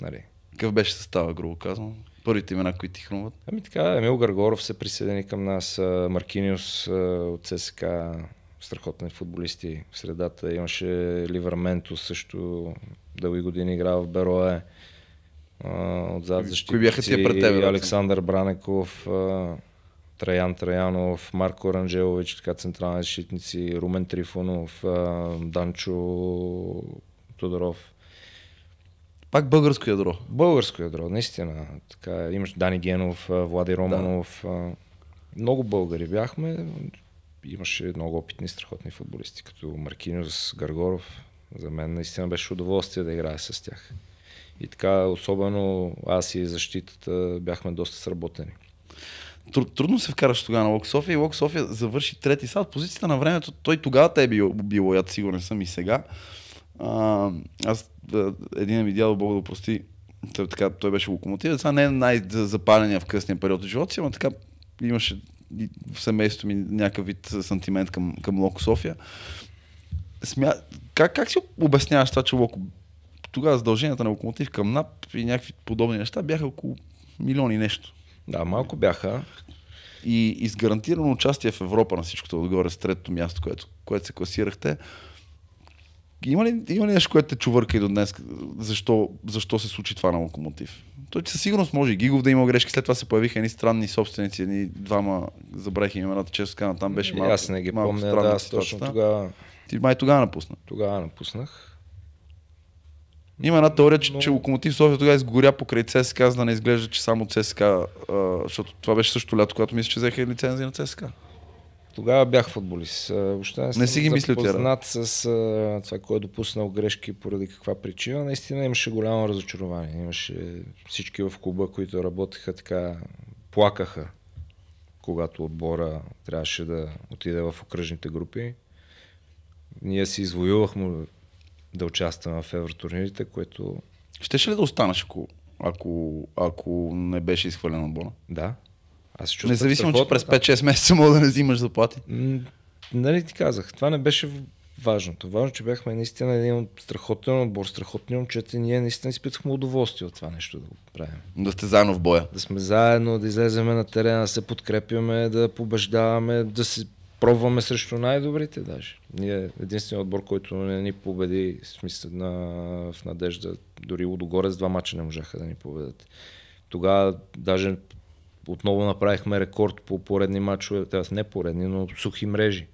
Нали. Какъв беше състава, грубо казвам? Първите имена, които ти хрумват? Ами така, Емил Гаргоров се присъедини към нас, Маркиниус от ССК, страхотни футболисти в средата. Имаше Ливерменто също дълги години игра в Берое. Отзад защитници. Кои бяха тия пред тебе? Александър Бранеков, Траян Траянов, Марко Оранжелович, така централни защитници, Румен Трифонов, Данчо Тодоров. Пак българско ядро. Българско ядро, наистина. Така, имаш Дани Генов, Влади Романов. Да. Много българи бяхме. Имаше много опитни, страхотни футболисти, като Маркиниус Гаргоров. За мен наистина беше удоволствие да играя с тях. И така, особено аз и защитата бяхме доста сработени. трудно се вкараш тогава на Лок София и Лок София завърши трети сад. Позицията на времето, той тогава те е било, бил я сигурен съм и сега. А, аз един е ми дядо, Бог да прости, така, той беше локомотив. това не е най-запаления в късния период от живота си, но така имаше в семейството ми някакъв вид сантимент към, към Локо София. Смя... Как, как си обясняваш това, че Локо тогава задълженията на локомотив към НАП и някакви подобни неща бяха около милиони нещо. Да, малко бяха. И, и с гарантирано участие в Европа на всичкото отгоре, с третото място, което, което се класирахте, има ли, има ли нещо, което те чувърка и до днес? Защо, защо се случи това на локомотив? Той със сигурност може и Гигов да има грешки. След това се появиха едни странни собственици, едни двама, забравих имената, често казвам, там беше е, малко. Аз не ги малко помня, да, точно тогава. Ти май тогава напусна. Тогава напуснах. Има една теория, че, но... че Локомотив София тогава изгоря покрай ЦСКА, за да не изглежда, че само ЦСКА, защото това беше също лято, когато мисля, че взеха лицензия на ЦСКА. Тогава бях футболист. Въобще не, не си ги мислил запознат с а, това, кой е допуснал грешки поради каква причина. Наистина имаше голямо разочарование. Имаше всички в клуба, които работеха така, плакаха, когато отбора трябваше да отиде в окръжните групи. Ние си извоювахме да участвам в евротурнирите, което... Щеше ли да останеш, ако, ако, ако не беше изхвърлен отбора? Да. Аз чувствах Независимо, че през 5-6 месеца мога да не взимаш заплати. нали ти казах, това не беше важното. Важно, че бяхме наистина един страхотен отбор, страхотни момчета и ние наистина изпитахме удоволствие от това нещо да го правим. Да сте заедно в боя. Да сме заедно, да излеземе на терена, да се подкрепяме, да побеждаваме, да се пробваме срещу най-добрите даже. Ние единственият отбор, който не ни победи в, смисъл на, в надежда, дори Лудогорец два мача не можаха да ни победят. Тогава даже отново направихме рекорд по поредни мачове, т.е. не поредни, но сухи мрежи.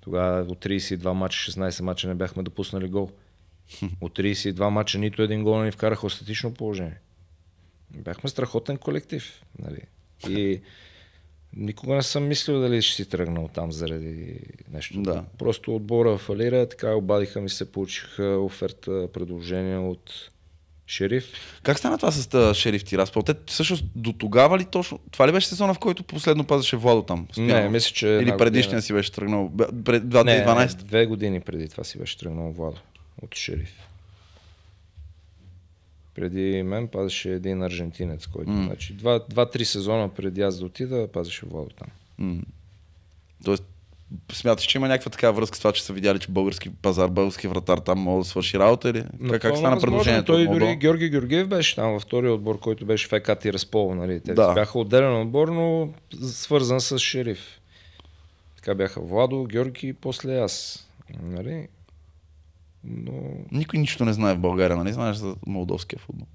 Тогава от 32 мача, 16 мача не бяхме допуснали гол. От 32 мача нито един гол не ни вкараха остатично положение. Бяхме страхотен колектив. Нали? И Никога не съм мислил дали ще си тръгнал там заради нещо. Да. Просто отбора фалира, така обадиха ми се, получиха оферта, предложение от Шериф. Как стана това с та, Шериф Тираспол? Те всъщност до тогава ли точно? Това ли беше сезона, в който последно пазаше Владо там? Стоянов? Не, мисля, че... Или предишния година... си беше тръгнал? Пред 2012? Не, две години преди това си беше тръгнал Владо от Шериф преди мен пазеше един аржентинец, който mm. значи два-три два, сезона преди аз да отида, пазеше Владо там. Mm. Тоест, смяташ, че има някаква такава връзка с това, че са видяли, че български пазар, български вратар там може да свърши работа или Но как, как стана е предложението? Той дори да... Георги Георгиев беше там във втория отбор, който беше в ЕКАТ и Разпол. Нали? Те да. бяха отделен отбор, но свързан с Шериф. Така бяха Владо, Георги и после аз. Нали? Но... Никой нищо не знае в България, нали? Знаеш за молдовския футбол.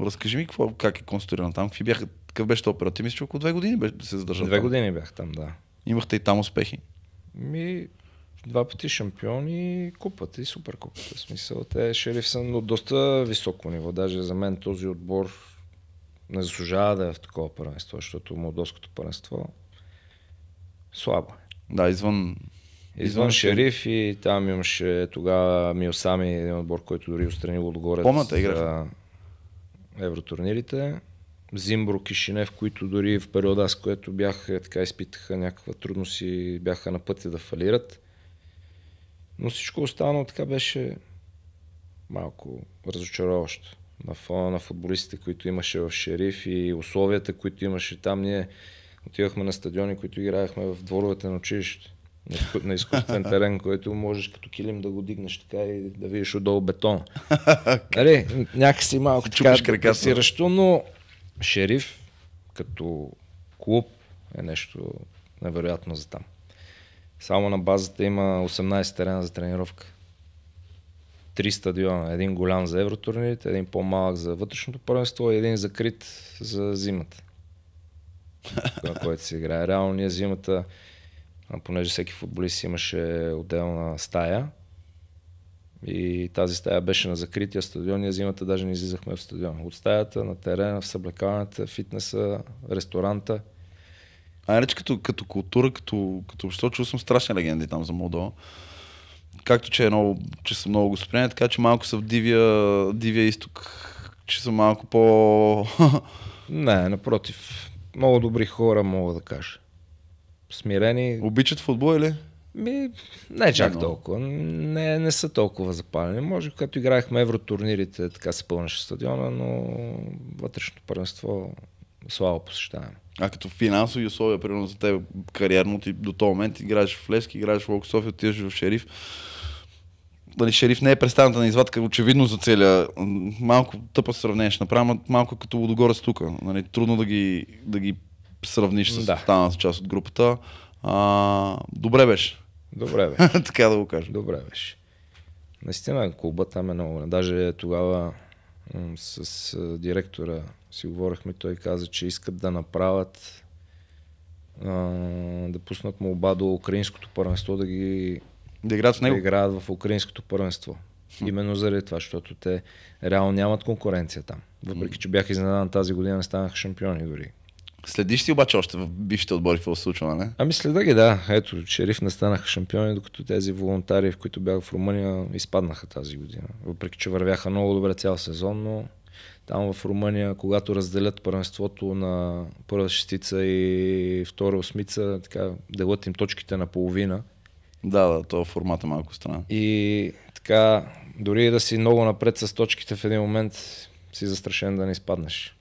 Разкажи ми какво, как е конструирано там, какви бяха, какъв беше този период? Ти мисля, че около две години беше, се задържа. Две там. години бях там, да. Имахте и там успехи? Ми, два пъти шампиони, купата и суперкупата. В смисъл, те шериф са на доста високо ниво. Даже за мен този отбор не заслужава да е в такова първенство, защото молдовското първенство слабо е. Да, извън Извън Шериф и там имаше тогава Милсами, един отбор, който дори отстранил отгоре. Помната игра. Евротурнирите. Зимбро, Кишинев, които дори в периода, с което бях, е, така изпитаха някаква трудност и бяха на пътя да фалират. Но всичко останало така беше малко разочароващо. На фона на футболистите, които имаше в Шериф и условията, които имаше там, ние отивахме на стадиони, които играехме в дворовете на училището на изкуствен терен, който можеш като килим да го дигнеш така и да видиш отдолу бетон. нали, някакси малко така депресиращо, но Шериф като клуб е нещо невероятно за там. Само на базата има 18 терена за тренировка. Три стадиона. Един голям за евротурнирите, един по-малък за вътрешното първенство и един закрит за зимата. Това, което се играе. Реално ние зимата понеже всеки футболист имаше отделна стая. И тази стая беше на закрития стадион. Ние зимата даже не излизахме в стадиона. От стаята, на терена, в съблекалната, фитнеса, ресторанта. А реч като, като култура, като, като общество, чул съм страшни легенди там за Молдова. Както че, е много, че съм много гостоприемен, така че малко са в дивия, дивия изток, че са малко по... не, напротив. Много добри хора, мога да кажа смирени. Обичат футбол или? Ми, не е чак не, толкова. Не, не са толкова запалени. Може, като играехме евротурнирите, така се пълнеше стадиона, но вътрешното първенство слабо посещаваме. А като финансови условия, примерно за теб кариерно, ти до този момент играеш в Лески, играеш в Локософия, отиваш в Шериф. Дали, шериф не е представената на извадка, очевидно за целия. Малко тъпа сравнеш, направо малко е като Лодогорец тук. Нали, трудно да ги, да ги сравниш с да. останалата част от групата. А, добре беше. Добре беше. така да го кажа. Добре беше. Наистина клуба там е много. Даже тогава с директора си говорихме, той каза, че искат да направят да пуснат оба до украинското първенство да ги да играят в него. Да играят в украинското първенство. Именно заради това, защото те реално нямат конкуренция там. Въпреки, че бях изненадан тази година, не станаха шампиони дори. Следиш ли обаче още в бившите отбори какво се случва, не? Ами следа ги, да. Ето, Шериф не станаха шампиони, докато тези волонтари, в които бяха в Румъния, изпаднаха тази година. Въпреки, че вървяха много добре цял сезон, но там в Румъния, когато разделят първенството на първа шестица и втора осмица, така, делят им точките на половина. Да, да, то формата е малко страна. И така, дори да си много напред с точките в един момент, си застрашен да не изпаднеш.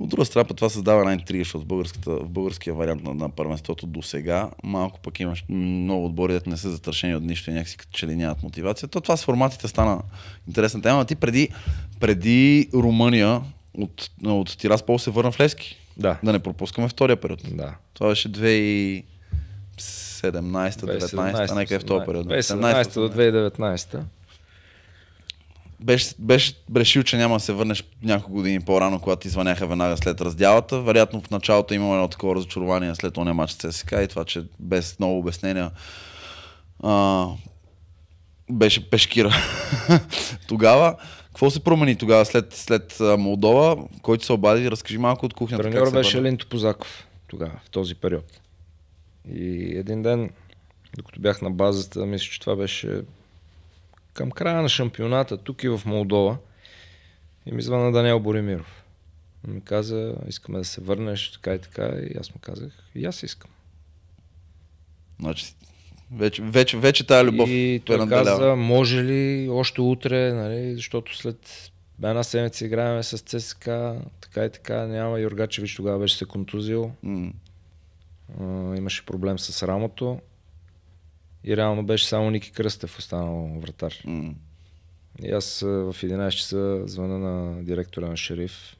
От друга страна, това създава една интрига, защото в, в българския вариант на, на първенството до сега малко пък имаш много отбори, не са затършени от нищо и някакси като че ли нямат мотивация. То това с форматите стана интересна тема. А ти преди, преди Румъния от, от Тираспол се върна в Левски. Да. Да не пропускаме втория период. Да. Това беше 2017 2019 нека е в този период. 2017 до 2019 беше, беше решил, че няма да се върнеш няколко години по-рано, когато ти звъняха веднага след раздялата. Вероятно в началото имало едно такова разочарование след оня матч ССК и това, че без много обяснения а, беше пешкира тогава. Какво се промени тогава след, след Молдова? Който се обади, разкажи малко от кухнята. Треньор беше бъде? Линто Позаков тогава, в този период. И един ден, докато бях на базата, мисля, че това беше към края на шампионата, тук и в Молдова, и ми звъна Даниел Боримиров. Ми каза, искаме да се върнеш, така и така. И аз му казах, и аз искам. Значи, вече, вече, вече тая любов. И той надделява. каза, може ли още утре, нали, защото след една седмица играем с ЦСК, така и така, няма Юргачевич тогава беше се контузил. Mm. имаше проблем с рамото. И реално беше само Ники Кръстев останал вратар. Mm. И аз е, в 11 часа звъна на директора на шериф,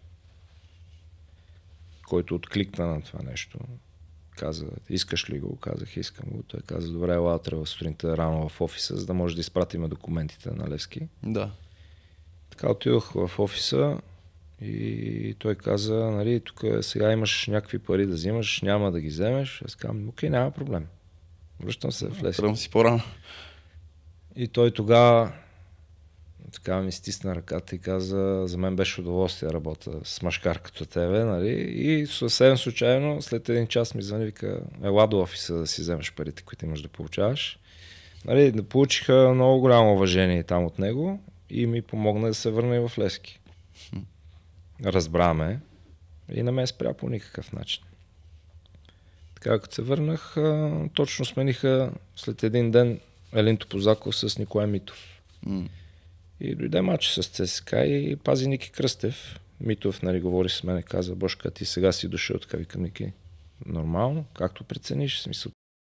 който откликна на това нещо. Каза, искаш ли го? Казах, искам го. Той каза, добре, ела утре в сутринта рано в офиса, за да може да изпратим документите на Левски. Да. Така отидох в офиса и той каза, нали, тук е, сега имаш някакви пари да взимаш, няма да ги вземеш. Аз казвам, окей, няма проблем. Връщам се е в Лески. Тръгвам си по-рано. И той тогава така ми стисна ръката и каза, за мен беше удоволствие да работя с машкар като тебе, нали? И съвсем случайно, след един час ми звъни, вика, ела до офиса да си вземеш парите, които имаш да получаваш. Нали, да получиха много голямо уважение там от него и ми помогна да се върна и в Лески. Разбраме и не ме е спря по никакъв начин. Така, като се върнах, а, точно смениха след един ден Елинто Топозаков с Николай Митов. Mm. И дойде матч с ЦСКА и пази Ники Кръстев. Митов, нали, говори с мен и каза, Бошка, ти сега си дошъл, така викам Ники. Нормално, както прецениш, в смисъл,